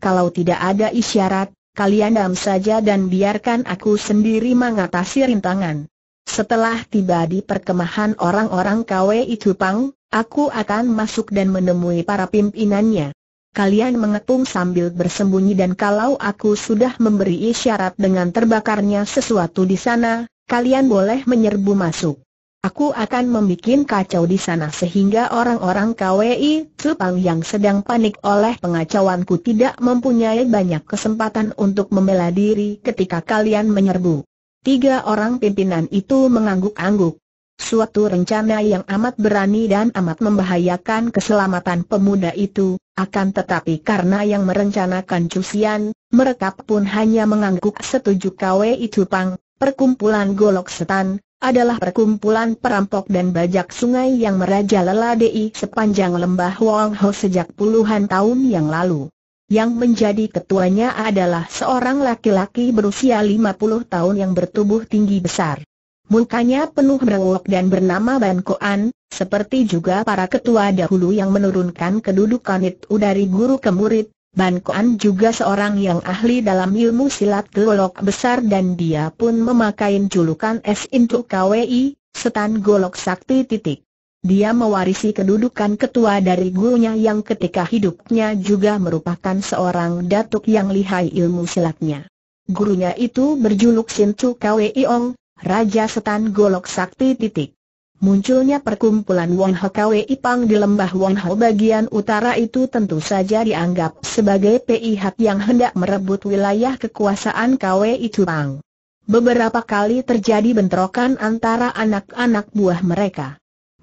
Kalau tidak ada isyarat, kalian diam saja dan biarkan aku sendiri mengatasi rintangan. Setelah tiba di perkemahan orang-orang KW itu Pang, aku akan masuk dan menemui para pimpinannya. Kalian mengepung sambil bersembunyi dan kalau aku sudah memberi isyarat dengan terbakarnya sesuatu di sana, kalian boleh menyerbu masuk. Aku akan membuat kacau di sana sehingga orang-orang KWI Tupang yang sedang panik oleh pengacauanku tidak mempunyai banyak kesempatan untuk membela diri ketika kalian menyerbu. Tiga orang pimpinan itu mengangguk-angguk. Suatu rencana yang amat berani dan amat membahayakan keselamatan pemuda itu, akan tetapi karena yang merencanakan cusian, mereka pun hanya mengangguk setuju KWI Tupang, perkumpulan golok setan, adalah perkumpulan perampok dan bajak sungai yang merajalela di sepanjang lembah Wong Ho sejak puluhan tahun yang lalu. Yang menjadi ketuanya adalah seorang laki-laki berusia 50 tahun yang bertubuh tinggi besar. Mukanya penuh berwok dan bernama Ban Koan, seperti juga para ketua dahulu yang menurunkan kedudukan itu dari guru ke murid, Ban Kuan juga seorang yang ahli dalam ilmu silat golok besar dan dia pun memakai julukan S untuk KWI, Setan Golok Sakti titik. Dia mewarisi kedudukan ketua dari gurunya yang ketika hidupnya juga merupakan seorang datuk yang lihai ilmu silatnya. Gurunya itu berjuluk Sintu Kwei Ong, Raja Setan Golok Sakti titik. Munculnya perkumpulan Wong Ho Kwe Ipang di lembah Wong Ho bagian utara itu tentu saja dianggap sebagai pihak yang hendak merebut wilayah kekuasaan Kwe Ipang. Beberapa kali terjadi bentrokan antara anak-anak buah mereka.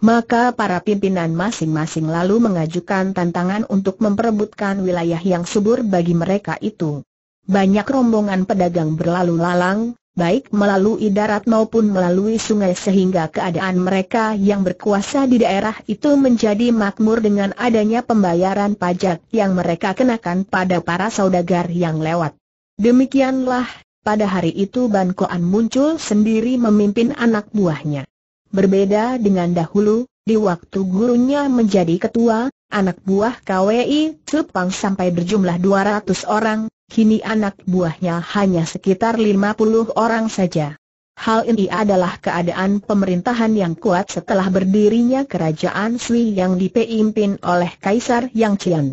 Maka para pimpinan masing-masing lalu mengajukan tantangan untuk memperebutkan wilayah yang subur bagi mereka itu. Banyak rombongan pedagang berlalu lalang, baik melalui darat maupun melalui sungai sehingga keadaan mereka yang berkuasa di daerah itu menjadi makmur dengan adanya pembayaran pajak yang mereka kenakan pada para saudagar yang lewat. Demikianlah, pada hari itu Ban Koan muncul sendiri memimpin anak buahnya. Berbeda dengan dahulu, di waktu gurunya menjadi ketua, anak buah KWI cepang sampai berjumlah 200 orang, kini anak buahnya hanya sekitar 50 orang saja. Hal ini adalah keadaan pemerintahan yang kuat setelah berdirinya kerajaan Sui yang dipimpin oleh Kaisar Yang Qian.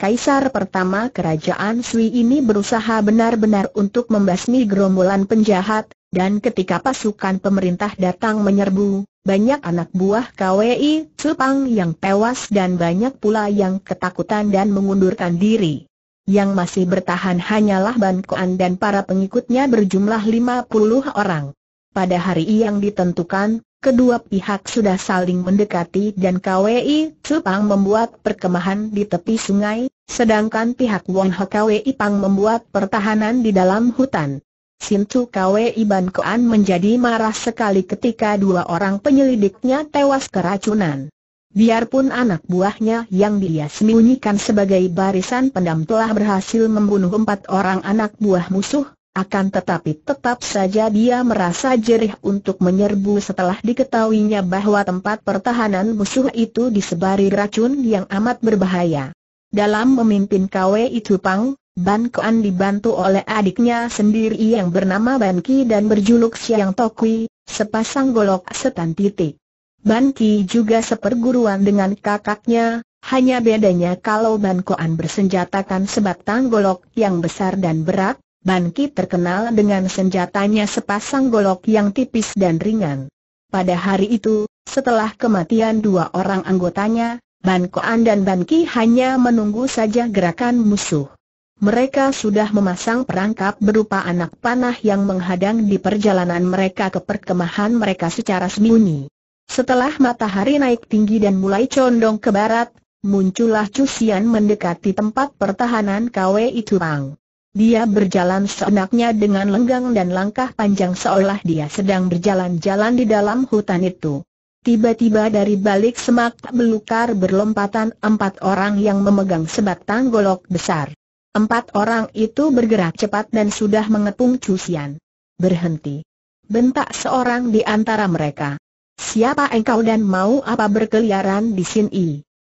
Kaisar pertama kerajaan Sui ini berusaha benar-benar untuk membasmi gerombolan penjahat, dan ketika pasukan pemerintah datang menyerbu, banyak anak buah KWI Cepang yang tewas dan banyak pula yang ketakutan dan mengundurkan diri. Yang masih bertahan hanyalah Ban Koan dan para pengikutnya berjumlah 50 orang. Pada hari yang ditentukan, kedua pihak sudah saling mendekati dan KWI Cupang membuat perkemahan di tepi sungai, sedangkan pihak Won Ho KWI Pang membuat pertahanan di dalam hutan. Sintu KWI Ban Koan menjadi marah sekali ketika dua orang penyelidiknya tewas keracunan. Biarpun anak buahnya yang dia sembunyikan sebagai barisan pendam telah berhasil membunuh empat orang anak buah musuh, akan tetapi tetap saja dia merasa jerih untuk menyerbu setelah diketahuinya bahwa tempat pertahanan musuh itu disebari racun yang amat berbahaya. Dalam memimpin KW itu Pang, Ban Kuan dibantu oleh adiknya sendiri yang bernama Ban Ki dan berjuluk Siang Tokui, sepasang golok setan titik. Ban Ki juga seperguruan dengan kakaknya, hanya bedanya kalau Ban Koan bersenjatakan sebatang golok yang besar dan berat, Ban Ki terkenal dengan senjatanya sepasang golok yang tipis dan ringan. Pada hari itu, setelah kematian dua orang anggotanya, Ban Koan dan Ban Ki hanya menunggu saja gerakan musuh. Mereka sudah memasang perangkap berupa anak panah yang menghadang di perjalanan mereka ke perkemahan mereka secara sembunyi. Setelah matahari naik tinggi dan mulai condong ke barat, muncullah Cusian mendekati tempat pertahanan Kwe Pang. Dia berjalan seenaknya dengan lenggang dan langkah panjang seolah dia sedang berjalan-jalan di dalam hutan itu. Tiba-tiba dari balik semak belukar berlompatan empat orang yang memegang sebatang golok besar. Empat orang itu bergerak cepat dan sudah mengepung Cusian. Berhenti. Bentak seorang di antara mereka. Siapa engkau dan mau apa berkeliaran di sini?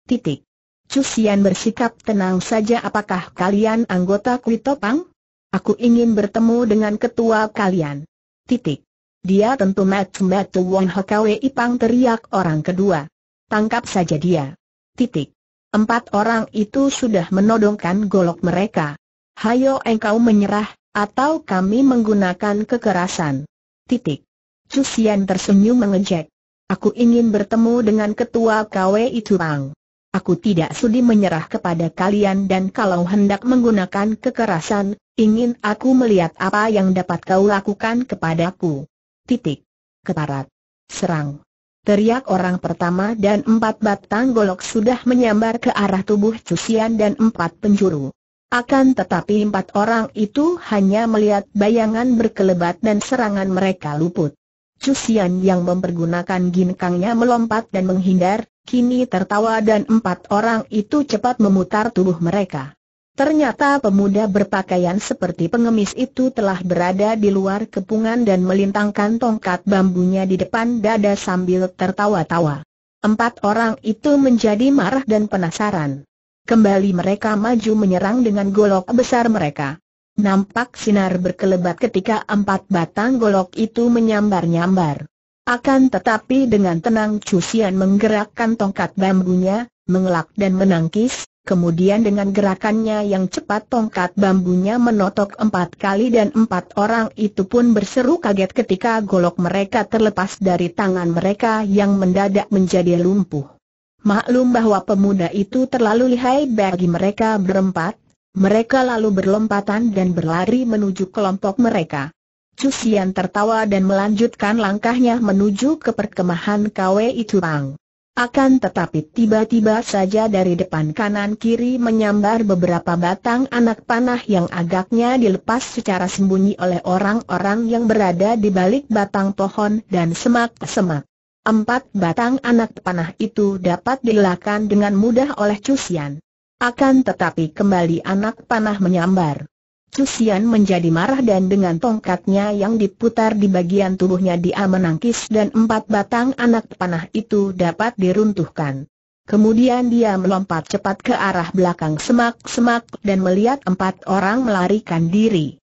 Titik. Cusian bersikap tenang saja apakah kalian anggota Kuitopang? Aku ingin bertemu dengan ketua kalian. Titik. Dia tentu Mat Mat Wong Hkwe Ipang teriak orang kedua. Tangkap saja dia. Titik. Empat orang itu sudah menodongkan golok mereka. Hayo engkau menyerah, atau kami menggunakan kekerasan. Titik. Cusian tersenyum mengejek. Aku ingin bertemu dengan ketua KW itu, Bang. Aku tidak sudi menyerah kepada kalian dan kalau hendak menggunakan kekerasan, ingin aku melihat apa yang dapat kau lakukan kepadaku. Titik. Keparat. Serang. Teriak orang pertama dan empat batang golok sudah menyambar ke arah tubuh Cusian dan empat penjuru. Akan tetapi empat orang itu hanya melihat bayangan berkelebat dan serangan mereka luput. Cusian yang mempergunakan ginkangnya melompat dan menghindar, kini tertawa dan empat orang itu cepat memutar tubuh mereka. Ternyata pemuda berpakaian seperti pengemis itu telah berada di luar kepungan dan melintangkan tongkat bambunya di depan dada sambil tertawa-tawa. Empat orang itu menjadi marah dan penasaran. Kembali mereka maju menyerang dengan golok besar mereka. Nampak sinar berkelebat ketika empat batang golok itu menyambar-nyambar. Akan tetapi dengan tenang Cusian menggerakkan tongkat bambunya, mengelak dan menangkis, kemudian dengan gerakannya yang cepat tongkat bambunya menotok empat kali dan empat orang itu pun berseru kaget ketika golok mereka terlepas dari tangan mereka yang mendadak menjadi lumpuh. Maklum bahwa pemuda itu terlalu lihai bagi mereka berempat, mereka lalu berlompatan dan berlari menuju kelompok mereka. Cusian tertawa dan melanjutkan langkahnya menuju ke perkemahan itu Tupang. Akan tetapi tiba-tiba saja dari depan kanan kiri menyambar beberapa batang anak panah yang agaknya dilepas secara sembunyi oleh orang-orang yang berada di balik batang pohon dan semak-semak. Empat batang anak panah itu dapat dilakukan dengan mudah oleh Cusian. Akan tetapi kembali anak panah menyambar. Cusian menjadi marah dan dengan tongkatnya yang diputar di bagian tubuhnya dia menangkis dan empat batang anak panah itu dapat diruntuhkan. Kemudian dia melompat cepat ke arah belakang semak-semak dan melihat empat orang melarikan diri.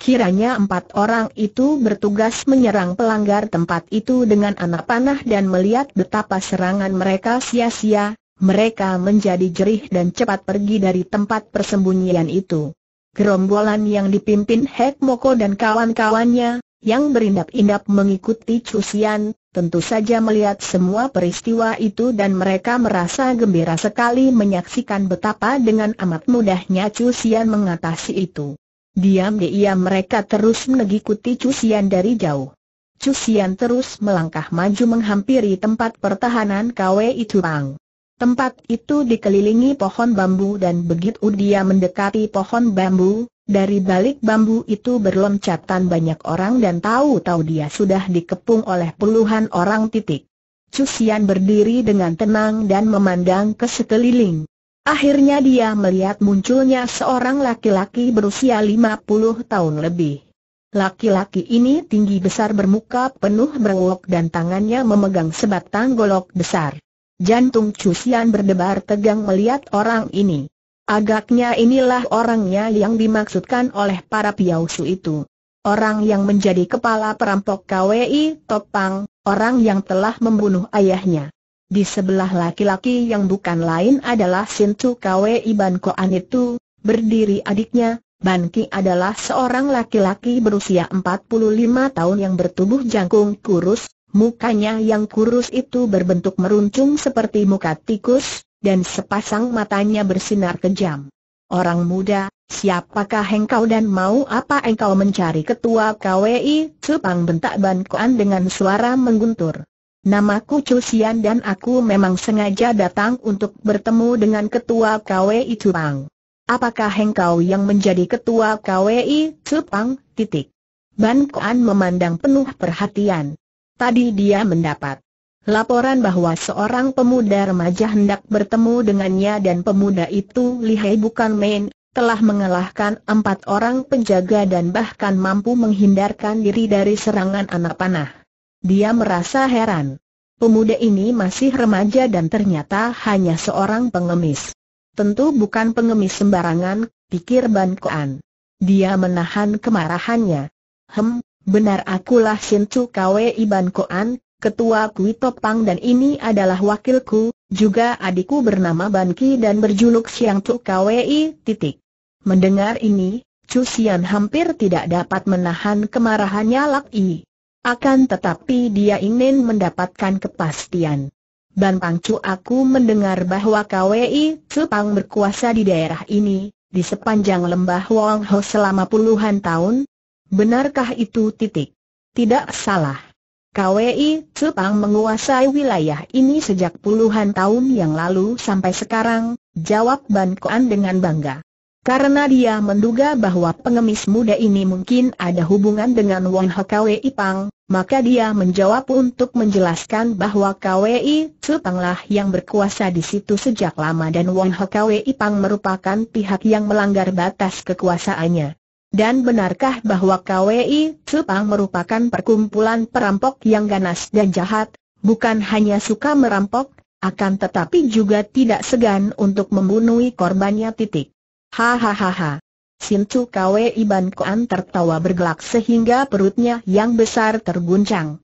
Kiranya empat orang itu bertugas menyerang pelanggar tempat itu dengan anak panah dan melihat betapa serangan mereka sia-sia, mereka menjadi jerih dan cepat pergi dari tempat persembunyian itu. Gerombolan yang dipimpin Hek Moko dan kawan-kawannya, yang berindap-indap mengikuti Chusian, tentu saja melihat semua peristiwa itu dan mereka merasa gembira sekali menyaksikan betapa dengan amat mudahnya Chusian mengatasi itu. Diam-diam mereka terus mengikuti Chusian dari jauh. Chusian terus melangkah maju menghampiri tempat pertahanan itu Bang. Tempat itu dikelilingi pohon bambu dan begitu dia mendekati pohon bambu, dari balik bambu itu berloncatan banyak orang dan tahu-tahu dia sudah dikepung oleh puluhan orang titik. Cusian berdiri dengan tenang dan memandang ke sekeliling. Akhirnya dia melihat munculnya seorang laki-laki berusia 50 tahun lebih. Laki-laki ini tinggi besar bermuka penuh berwok dan tangannya memegang sebatang golok besar. Jantung Cusian berdebar tegang melihat orang ini. Agaknya inilah orangnya yang dimaksudkan oleh para piausu itu. Orang yang menjadi kepala perampok KWI Topang, orang yang telah membunuh ayahnya. Di sebelah laki-laki yang bukan lain adalah Sintu KWI Ban Koan itu, berdiri adiknya, Ban Ki adalah seorang laki-laki berusia 45 tahun yang bertubuh jangkung kurus, Mukanya yang kurus itu berbentuk meruncung seperti muka tikus, dan sepasang matanya bersinar kejam. Orang muda, siapakah engkau dan mau apa engkau mencari ketua KWI? Cepang bentak Ban Kuan dengan suara mengguntur. Namaku Chu dan aku memang sengaja datang untuk bertemu dengan ketua KWI Cepang. Apakah engkau yang menjadi ketua KWI Cepang? Titik. Ban Kuan memandang penuh perhatian. Tadi dia mendapat laporan bahwa seorang pemuda remaja hendak bertemu dengannya dan pemuda itu lihai bukan main, telah mengalahkan empat orang penjaga dan bahkan mampu menghindarkan diri dari serangan anak panah. Dia merasa heran. Pemuda ini masih remaja dan ternyata hanya seorang pengemis. Tentu bukan pengemis sembarangan, pikir Ban Koan. Dia menahan kemarahannya. Hem, Benar akulah Chu Kwe Iban Koan, ketua Kui Topang dan ini adalah wakilku, juga adikku bernama Ban Ki dan berjuluk Siang Chu Kwi titik. Mendengar ini, Chu Xian hampir tidak dapat menahan kemarahannya Lak I. Akan tetapi dia ingin mendapatkan kepastian. Ban Pang Chu aku mendengar bahwa Kwi Chu Pang berkuasa di daerah ini, di sepanjang lembah Wong Ho selama puluhan tahun, Benarkah itu titik? Tidak salah. KWI Cepang menguasai wilayah ini sejak puluhan tahun yang lalu sampai sekarang, jawab Ban Koan dengan bangga. Karena dia menduga bahwa pengemis muda ini mungkin ada hubungan dengan Wang KWI Pang, maka dia menjawab untuk menjelaskan bahwa KWI Cepanglah yang berkuasa di situ sejak lama dan Wang KWI Pang merupakan pihak yang melanggar batas kekuasaannya. Dan benarkah bahwa KWI Tsupang merupakan perkumpulan perampok yang ganas dan jahat, bukan hanya suka merampok, akan tetapi juga tidak segan untuk membunuh korbannya titik. Hahaha. Sincu KWI Ban Koan tertawa bergelak sehingga perutnya yang besar terguncang.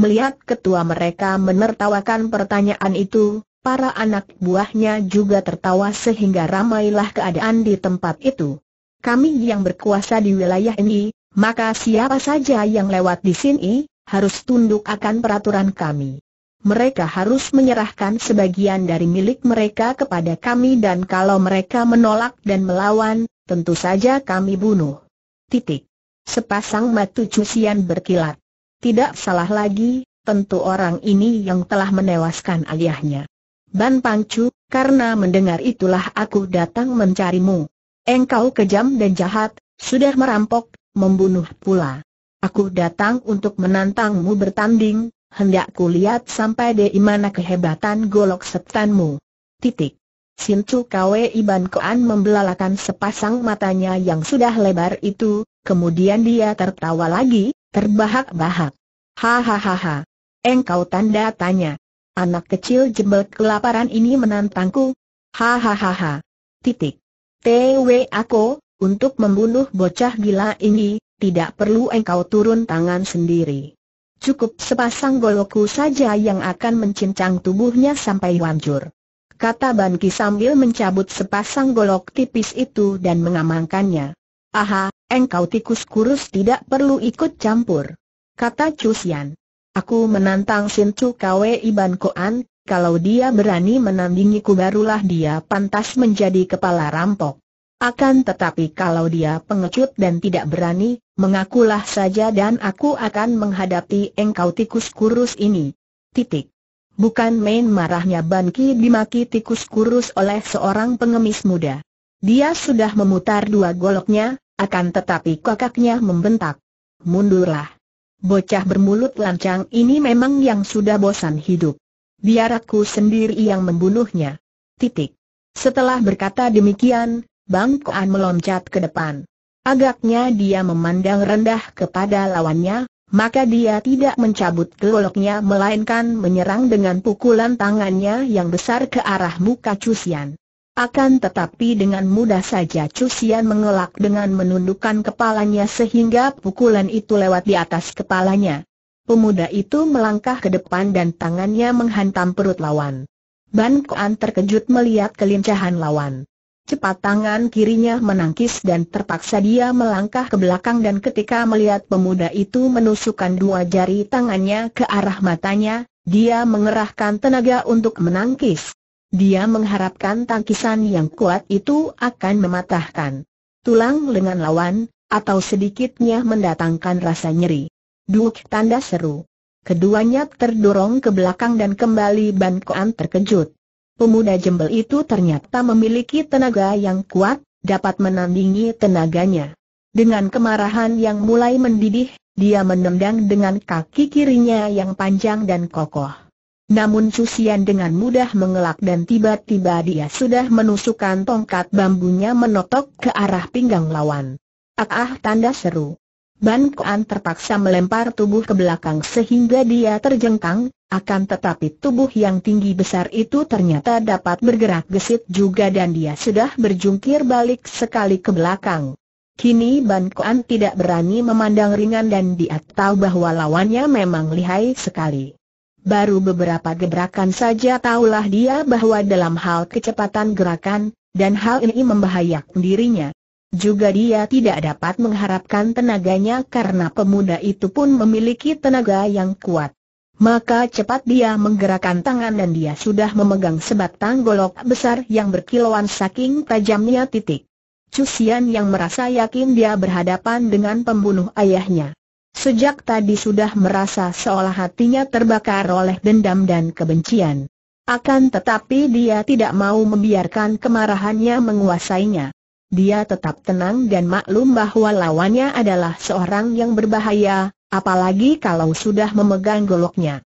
Melihat ketua mereka menertawakan pertanyaan itu, para anak buahnya juga tertawa sehingga ramailah keadaan di tempat itu kami yang berkuasa di wilayah ini, maka siapa saja yang lewat di sini, harus tunduk akan peraturan kami. Mereka harus menyerahkan sebagian dari milik mereka kepada kami dan kalau mereka menolak dan melawan, tentu saja kami bunuh. Titik. Sepasang mata cucian berkilat. Tidak salah lagi, tentu orang ini yang telah menewaskan ayahnya. Ban Pangcu, karena mendengar itulah aku datang mencarimu. Engkau kejam dan jahat, sudah merampok, membunuh pula. Aku datang untuk menantangmu bertanding, hendak kulihat sampai di mana kehebatan golok setanmu. Titik. Sincu Kwe Iban Koan membelalakan sepasang matanya yang sudah lebar itu, kemudian dia tertawa lagi, terbahak-bahak. Hahaha. Engkau tanda tanya. Anak kecil jembel kelaparan ini menantangku. Hahaha. Titik. TW aku, untuk membunuh bocah gila ini, tidak perlu engkau turun tangan sendiri. Cukup sepasang goloku saja yang akan mencincang tubuhnya sampai hancur. Kata Ban Ki sambil mencabut sepasang golok tipis itu dan mengamankannya. Aha, engkau tikus kurus tidak perlu ikut campur. Kata Cusian. Aku menantang Sin Chu Kwe Iban Koan, kalau dia berani menandingiku barulah dia pantas menjadi kepala rampok. Akan tetapi kalau dia pengecut dan tidak berani, mengakulah saja dan aku akan menghadapi engkau tikus kurus ini. Titik. Bukan main marahnya Banki dimaki tikus kurus oleh seorang pengemis muda. Dia sudah memutar dua goloknya, akan tetapi kakaknya membentak. Mundurlah. Bocah bermulut lancang ini memang yang sudah bosan hidup biar aku sendiri yang membunuhnya. Titik. Setelah berkata demikian, Bang Koan meloncat ke depan. Agaknya dia memandang rendah kepada lawannya, maka dia tidak mencabut goloknya melainkan menyerang dengan pukulan tangannya yang besar ke arah muka Cusian. Akan tetapi dengan mudah saja Cusian mengelak dengan menundukkan kepalanya sehingga pukulan itu lewat di atas kepalanya. Pemuda itu melangkah ke depan dan tangannya menghantam perut lawan. Ban Koan terkejut melihat kelincahan lawan. Cepat tangan kirinya menangkis dan terpaksa dia melangkah ke belakang dan ketika melihat pemuda itu menusukkan dua jari tangannya ke arah matanya, dia mengerahkan tenaga untuk menangkis. Dia mengharapkan tangkisan yang kuat itu akan mematahkan tulang lengan lawan, atau sedikitnya mendatangkan rasa nyeri. Duk tanda seru. Keduanya terdorong ke belakang dan kembali Ban Koan terkejut. Pemuda jembel itu ternyata memiliki tenaga yang kuat, dapat menandingi tenaganya. Dengan kemarahan yang mulai mendidih, dia menendang dengan kaki kirinya yang panjang dan kokoh. Namun Susian dengan mudah mengelak dan tiba-tiba dia sudah menusukkan tongkat bambunya menotok ke arah pinggang lawan. Ah ah tanda seru. Ban Kuan terpaksa melempar tubuh ke belakang sehingga dia terjengkang, akan tetapi tubuh yang tinggi besar itu ternyata dapat bergerak gesit juga dan dia sudah berjungkir balik sekali ke belakang. Kini Ban Kuan tidak berani memandang ringan dan dia tahu bahwa lawannya memang lihai sekali. Baru beberapa gebrakan saja tahulah dia bahwa dalam hal kecepatan gerakan, dan hal ini membahayakan dirinya. Juga dia tidak dapat mengharapkan tenaganya karena pemuda itu pun memiliki tenaga yang kuat. Maka cepat dia menggerakkan tangan dan dia sudah memegang sebatang golok besar yang berkilauan saking tajamnya titik. Cusian yang merasa yakin dia berhadapan dengan pembunuh ayahnya. Sejak tadi sudah merasa seolah hatinya terbakar oleh dendam dan kebencian. Akan tetapi dia tidak mau membiarkan kemarahannya menguasainya. Dia tetap tenang dan maklum bahwa lawannya adalah seorang yang berbahaya, apalagi kalau sudah memegang goloknya.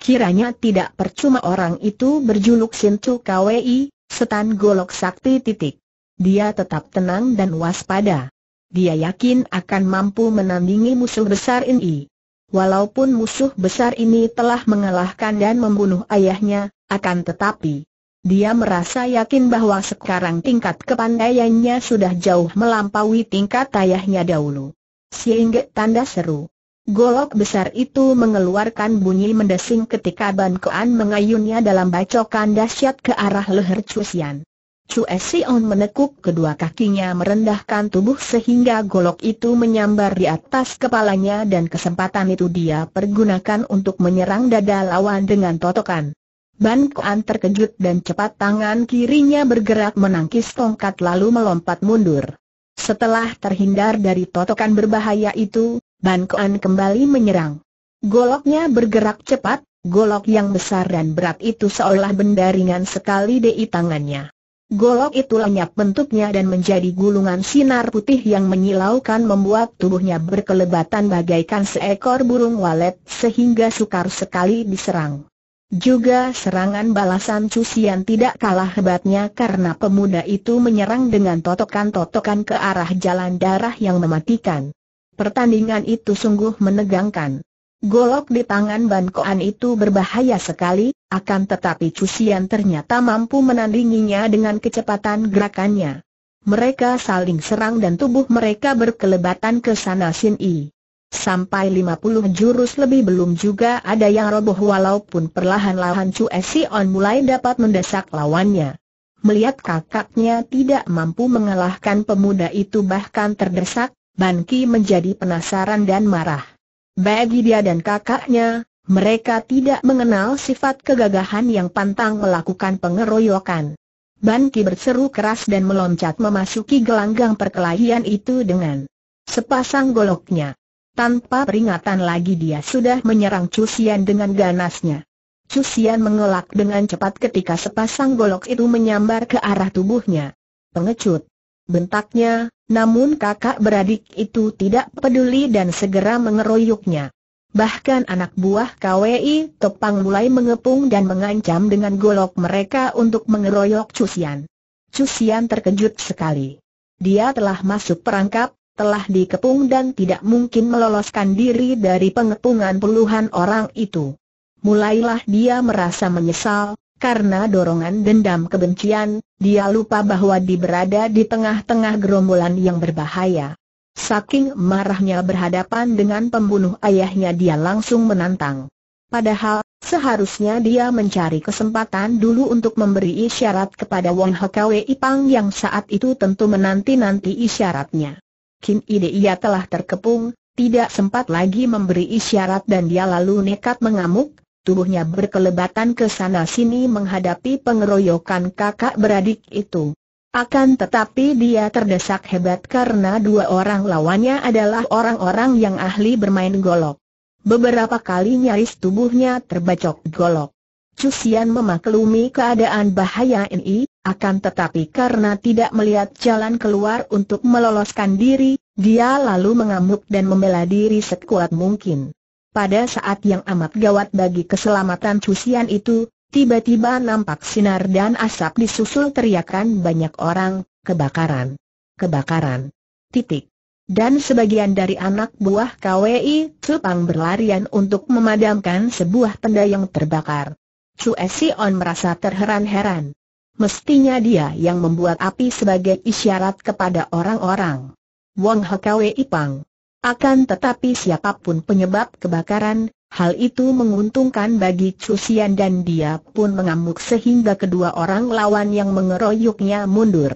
Kiranya tidak percuma orang itu berjuluk Sintu KWI, setan golok sakti titik. Dia tetap tenang dan waspada. Dia yakin akan mampu menandingi musuh besar ini. Walaupun musuh besar ini telah mengalahkan dan membunuh ayahnya, akan tetapi, dia merasa yakin bahwa sekarang tingkat kepandaiannya sudah jauh melampaui tingkat ayahnya dahulu. Sehingga tanda seru. Golok besar itu mengeluarkan bunyi mendesing ketika Ban Koan mengayunnya dalam bacokan dahsyat ke arah leher Chusian. Chusian menekuk kedua kakinya merendahkan tubuh sehingga golok itu menyambar di atas kepalanya dan kesempatan itu dia pergunakan untuk menyerang dada lawan dengan totokan. Ban Kuan terkejut dan cepat tangan kirinya bergerak menangkis tongkat lalu melompat mundur. Setelah terhindar dari totokan berbahaya itu, Ban Kuan kembali menyerang. Goloknya bergerak cepat, golok yang besar dan berat itu seolah benda ringan sekali di tangannya. Golok itu lenyap bentuknya dan menjadi gulungan sinar putih yang menyilaukan membuat tubuhnya berkelebatan bagaikan seekor burung walet sehingga sukar sekali diserang. Juga serangan balasan Cusian tidak kalah hebatnya karena pemuda itu menyerang dengan totokan-totokan ke arah jalan darah yang mematikan. Pertandingan itu sungguh menegangkan. Golok di tangan Ban Koan itu berbahaya sekali, akan tetapi Cusian ternyata mampu menandinginya dengan kecepatan gerakannya. Mereka saling serang dan tubuh mereka berkelebatan ke sana Sin sampai 50 jurus lebih belum juga ada yang roboh walaupun perlahan-lahan Chu Esion mulai dapat mendesak lawannya. Melihat kakaknya tidak mampu mengalahkan pemuda itu bahkan terdesak, Ban Ki menjadi penasaran dan marah. Bagi dia dan kakaknya, mereka tidak mengenal sifat kegagahan yang pantang melakukan pengeroyokan. Ban Ki berseru keras dan meloncat memasuki gelanggang perkelahian itu dengan sepasang goloknya. Tanpa peringatan lagi dia sudah menyerang Cusian dengan ganasnya. Cusian mengelak dengan cepat ketika sepasang golok itu menyambar ke arah tubuhnya. Pengecut. Bentaknya, namun kakak beradik itu tidak peduli dan segera mengeroyoknya. Bahkan anak buah KWI Tepang mulai mengepung dan mengancam dengan golok mereka untuk mengeroyok Cusian. Cusian terkejut sekali. Dia telah masuk perangkap, telah dikepung dan tidak mungkin meloloskan diri dari pengepungan puluhan orang itu. Mulailah dia merasa menyesal, karena dorongan dendam kebencian, dia lupa bahwa dia berada di tengah-tengah gerombolan yang berbahaya. Saking marahnya berhadapan dengan pembunuh ayahnya dia langsung menantang. Padahal, seharusnya dia mencari kesempatan dulu untuk memberi isyarat kepada Wong Hkwe Ipang yang saat itu tentu menanti-nanti isyaratnya. Kim Ide ia telah terkepung, tidak sempat lagi memberi isyarat dan dia lalu nekat mengamuk, tubuhnya berkelebatan ke sana sini menghadapi pengeroyokan kakak beradik itu. Akan tetapi dia terdesak hebat karena dua orang lawannya adalah orang-orang yang ahli bermain golok. Beberapa kali nyaris tubuhnya terbacok golok. Cusian memaklumi keadaan bahaya ini, akan tetapi karena tidak melihat jalan keluar untuk meloloskan diri, dia lalu mengamuk dan membela diri sekuat mungkin. Pada saat yang amat gawat bagi keselamatan cusian itu, tiba-tiba nampak sinar dan asap disusul teriakan banyak orang, kebakaran, kebakaran, titik. Dan sebagian dari anak buah KWI cupang berlarian untuk memadamkan sebuah tenda yang terbakar. Chu On merasa terheran-heran. Mestinya dia yang membuat api sebagai isyarat kepada orang-orang. Wang Hkwe Ipang. Akan tetapi siapapun penyebab kebakaran, hal itu menguntungkan bagi Cusian dan dia pun mengamuk sehingga kedua orang lawan yang mengeroyoknya mundur.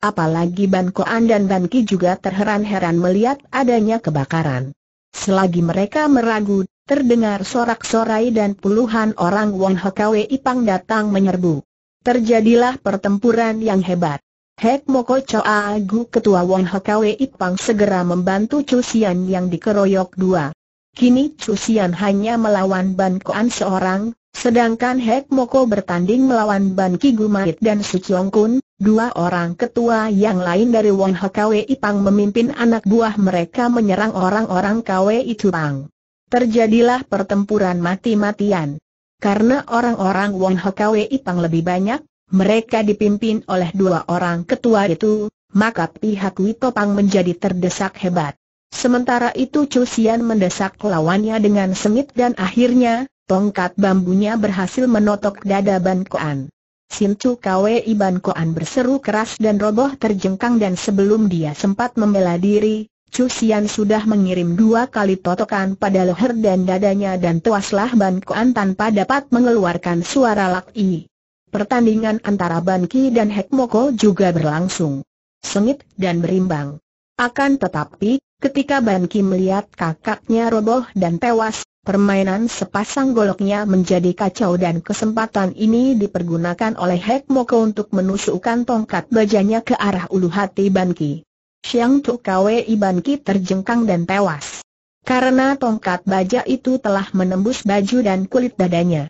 Apalagi Ban Koan dan Ban Ki juga terheran-heran melihat adanya kebakaran. Selagi mereka meragu, terdengar sorak-sorai dan puluhan orang Wang Hkwe Ipang datang menyerbu. Terjadilah pertempuran yang hebat. Hek Moko Choa Gu Ketua Wong Hakawe Ipang segera membantu Cusian yang dikeroyok dua. Kini Cusian hanya melawan Ban Koan seorang, sedangkan Hek Moko bertanding melawan Ban Ki Gumait dan Su Chiong Kun, dua orang ketua yang lain dari Wong Hakawe Ipang memimpin anak buah mereka menyerang orang-orang Kawe Ipang. Terjadilah pertempuran mati-matian. Karena orang-orang Wong Hokawe Ipang lebih banyak, mereka dipimpin oleh dua orang ketua itu, maka pihak Witopang menjadi terdesak hebat. Sementara itu Chu Xian mendesak lawannya dengan sengit dan akhirnya, tongkat bambunya berhasil menotok dada Ban Koan. Sin Chu Kwe Iban Koan berseru keras dan roboh terjengkang dan sebelum dia sempat membela diri, Chu Xian sudah mengirim dua kali totokan pada leher dan dadanya dan tuaslah Ban Kuan tanpa dapat mengeluarkan suara laki. Pertandingan antara Ban Ki dan Hek Moko juga berlangsung sengit dan berimbang. Akan tetapi, ketika Ban Ki melihat kakaknya roboh dan tewas, permainan sepasang goloknya menjadi kacau dan kesempatan ini dipergunakan oleh Hek Moko untuk menusukkan tongkat bajanya ke arah ulu hati Ban Ki. Siang Tuk Kwe Iban Ki terjengkang dan tewas. Karena tongkat baja itu telah menembus baju dan kulit dadanya.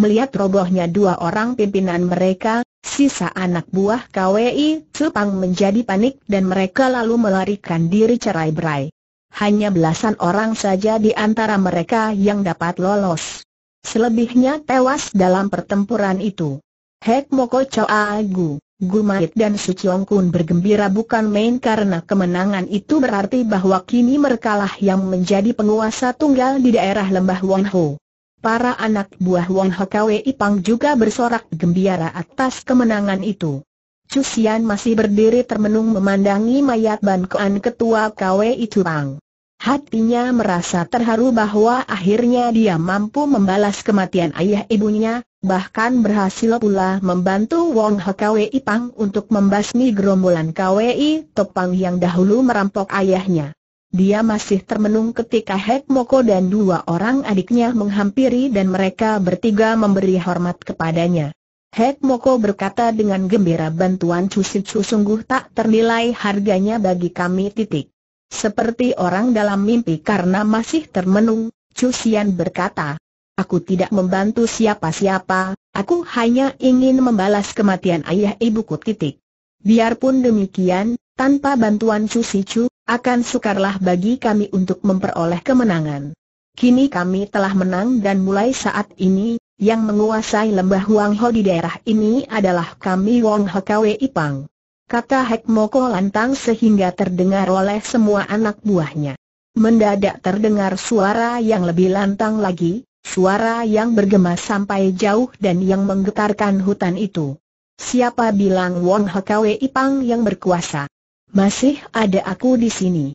Melihat robohnya dua orang pimpinan mereka, sisa anak buah KWI Cepang menjadi panik dan mereka lalu melarikan diri cerai berai. Hanya belasan orang saja di antara mereka yang dapat lolos. Selebihnya tewas dalam pertempuran itu. Hek Moko Choa Gu. Gumait dan Suciong Kun bergembira bukan main karena kemenangan itu berarti bahwa kini merekalah yang menjadi penguasa tunggal di daerah lembah Wangho. Para anak buah Wangho Kwe Ipang juga bersorak gembira atas kemenangan itu. Cusian masih berdiri termenung memandangi mayat Bankoan ketua Kwe Ipang. Hatinya merasa terharu bahwa akhirnya dia mampu membalas kematian ayah ibunya, bahkan berhasil pula membantu Wong HKWI Ipang untuk membasmi gerombolan KWI Topang yang dahulu merampok ayahnya. Dia masih termenung ketika Hek Moko dan dua orang adiknya menghampiri dan mereka bertiga memberi hormat kepadanya. Hek Moko berkata dengan gembira bantuan Cusicu sungguh tak ternilai harganya bagi kami titik. Seperti orang dalam mimpi karena masih termenung, Cusian berkata, Aku tidak membantu siapa-siapa, aku hanya ingin membalas kematian ayah ibuku titik. Biarpun demikian, tanpa bantuan Si Chu, akan sukarlah bagi kami untuk memperoleh kemenangan. Kini kami telah menang dan mulai saat ini, yang menguasai lembah Huang Ho di daerah ini adalah kami Wong Hekawe Ipang. Kata Hek Moko lantang sehingga terdengar oleh semua anak buahnya. Mendadak terdengar suara yang lebih lantang lagi, Suara yang bergema sampai jauh dan yang menggetarkan hutan itu. Siapa bilang Wong Hkwe Ipang yang berkuasa? Masih ada aku di sini.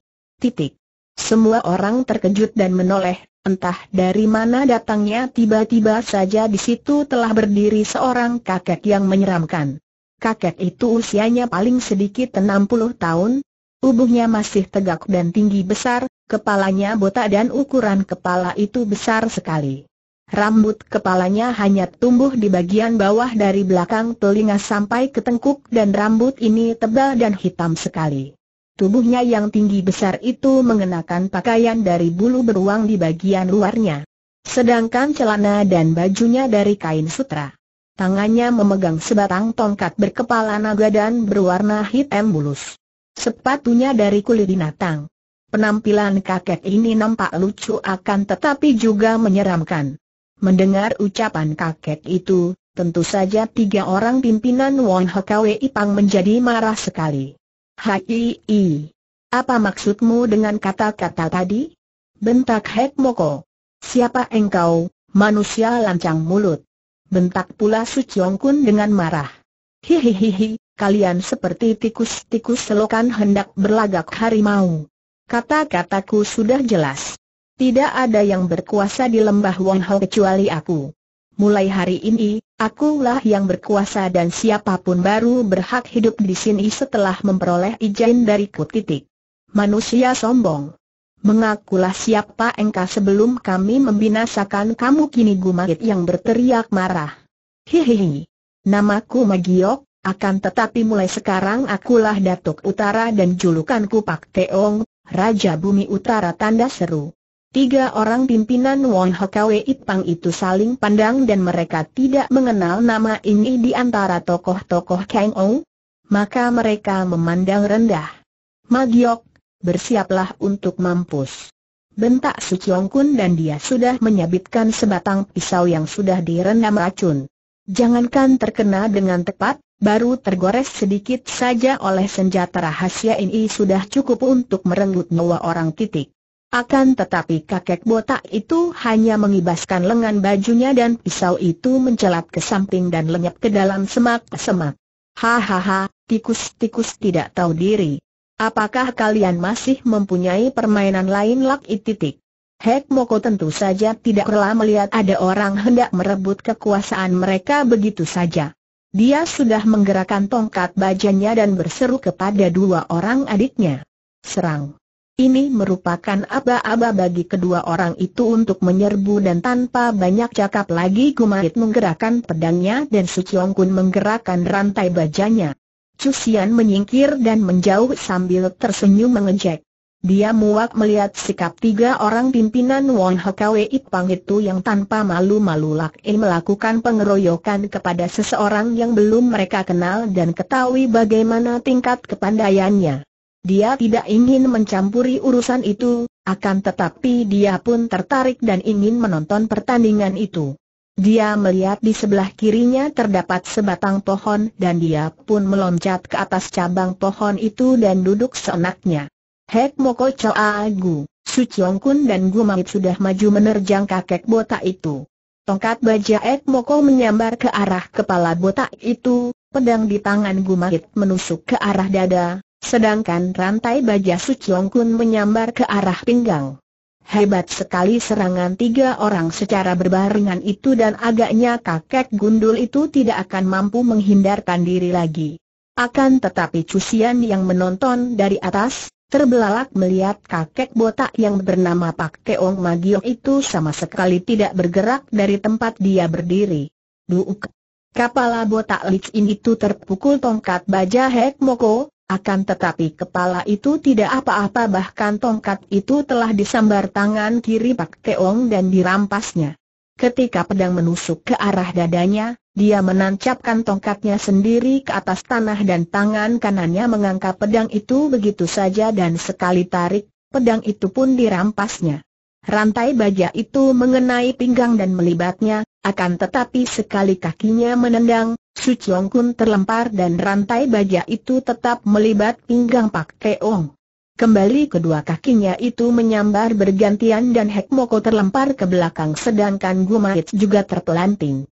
Titik. Semua orang terkejut dan menoleh, entah dari mana datangnya tiba-tiba saja di situ telah berdiri seorang kakek yang menyeramkan. Kakek itu usianya paling sedikit 60 tahun, Tubuhnya masih tegak dan tinggi besar, kepalanya botak dan ukuran kepala itu besar sekali. Rambut kepalanya hanya tumbuh di bagian bawah dari belakang telinga sampai ke tengkuk dan rambut ini tebal dan hitam sekali. Tubuhnya yang tinggi besar itu mengenakan pakaian dari bulu beruang di bagian luarnya. Sedangkan celana dan bajunya dari kain sutra. Tangannya memegang sebatang tongkat berkepala naga dan berwarna hitam bulus. Sepatunya dari kulit binatang. Penampilan kakek ini nampak lucu akan tetapi juga menyeramkan. Mendengar ucapan kakek itu, tentu saja tiga orang pimpinan Won Hkwe Ipang menjadi marah sekali. Hai, apa maksudmu dengan kata-kata tadi? Bentak Hek Moko. Siapa engkau, manusia lancang mulut? Bentak pula Su Kun dengan marah. Hihihihi, kalian seperti tikus-tikus selokan hendak berlagak harimau. Kata-kataku sudah jelas. Tidak ada yang berkuasa di lembah Wong Ho kecuali aku. Mulai hari ini, akulah yang berkuasa dan siapapun baru berhak hidup di sini setelah memperoleh izin dariku titik. Manusia sombong. Mengakulah siapa engkau sebelum kami membinasakan kamu kini gumakit yang berteriak marah. Hihihi. Namaku Magiok, akan tetapi mulai sekarang akulah Datuk Utara dan julukanku Pak Teong, Raja Bumi Utara tanda seru. Tiga orang pimpinan Wong Hokawe Ipang itu saling pandang dan mereka tidak mengenal nama ini di antara tokoh-tokoh Kang Ou. Maka mereka memandang rendah. Magiok, bersiaplah untuk mampus. Bentak Su Kun dan dia sudah menyabitkan sebatang pisau yang sudah direndam racun. Jangankan terkena dengan tepat, baru tergores sedikit saja oleh senjata rahasia ini sudah cukup untuk merenggut nyawa orang titik. Akan tetapi kakek botak itu hanya mengibaskan lengan bajunya dan pisau itu mencelat ke samping dan lenyap ke dalam semak-semak. Hahaha, tikus-tikus tidak tahu diri. Apakah kalian masih mempunyai permainan lain lak titik? Hek Moko tentu saja tidak rela melihat ada orang hendak merebut kekuasaan mereka begitu saja. Dia sudah menggerakkan tongkat bajanya dan berseru kepada dua orang adiknya. Serang! Ini merupakan aba-aba bagi kedua orang itu untuk menyerbu dan tanpa banyak cakap lagi Gumarit menggerakkan pedangnya dan Suciong Kun menggerakkan rantai bajanya. Cusian menyingkir dan menjauh sambil tersenyum mengejek. Dia muak melihat sikap tiga orang pimpinan Won Hkwe Ipang itu yang tanpa malu-malu lakai e melakukan pengeroyokan kepada seseorang yang belum mereka kenal dan ketahui bagaimana tingkat kepandaiannya. Dia tidak ingin mencampuri urusan itu, akan tetapi dia pun tertarik dan ingin menonton pertandingan itu. Dia melihat di sebelah kirinya terdapat sebatang pohon dan dia pun meloncat ke atas cabang pohon itu dan duduk seenaknya. Hek Moko Choa Gu, Su Chiong Kun dan Gu Mait sudah maju menerjang kakek botak itu. Tongkat baja Hek Moko menyambar ke arah kepala botak itu, pedang di tangan Gu Mait menusuk ke arah dada, sedangkan rantai baja Su Chiong Kun menyambar ke arah pinggang. Hebat sekali serangan tiga orang secara berbarengan itu dan agaknya kakek gundul itu tidak akan mampu menghindarkan diri lagi. Akan tetapi Cusian yang menonton dari atas, Terbelalak melihat kakek botak yang bernama Pak Keong Magio itu sama sekali tidak bergerak dari tempat dia berdiri. Duk, Kepala botak licin itu terpukul tongkat baja Hek Moko, akan tetapi kepala itu tidak apa-apa bahkan tongkat itu telah disambar tangan kiri Pak Keong dan dirampasnya. Ketika pedang menusuk ke arah dadanya, dia menancapkan tongkatnya sendiri ke atas tanah dan tangan kanannya mengangkat pedang itu begitu saja dan sekali tarik, pedang itu pun dirampasnya. Rantai baja itu mengenai pinggang dan melibatnya, akan tetapi sekali kakinya menendang, Su Chiong Kun terlempar dan rantai baja itu tetap melibat pinggang Pak Keong. Kembali kedua kakinya itu menyambar bergantian dan Hek Moko terlempar ke belakang sedangkan Gumaits juga terpelanting.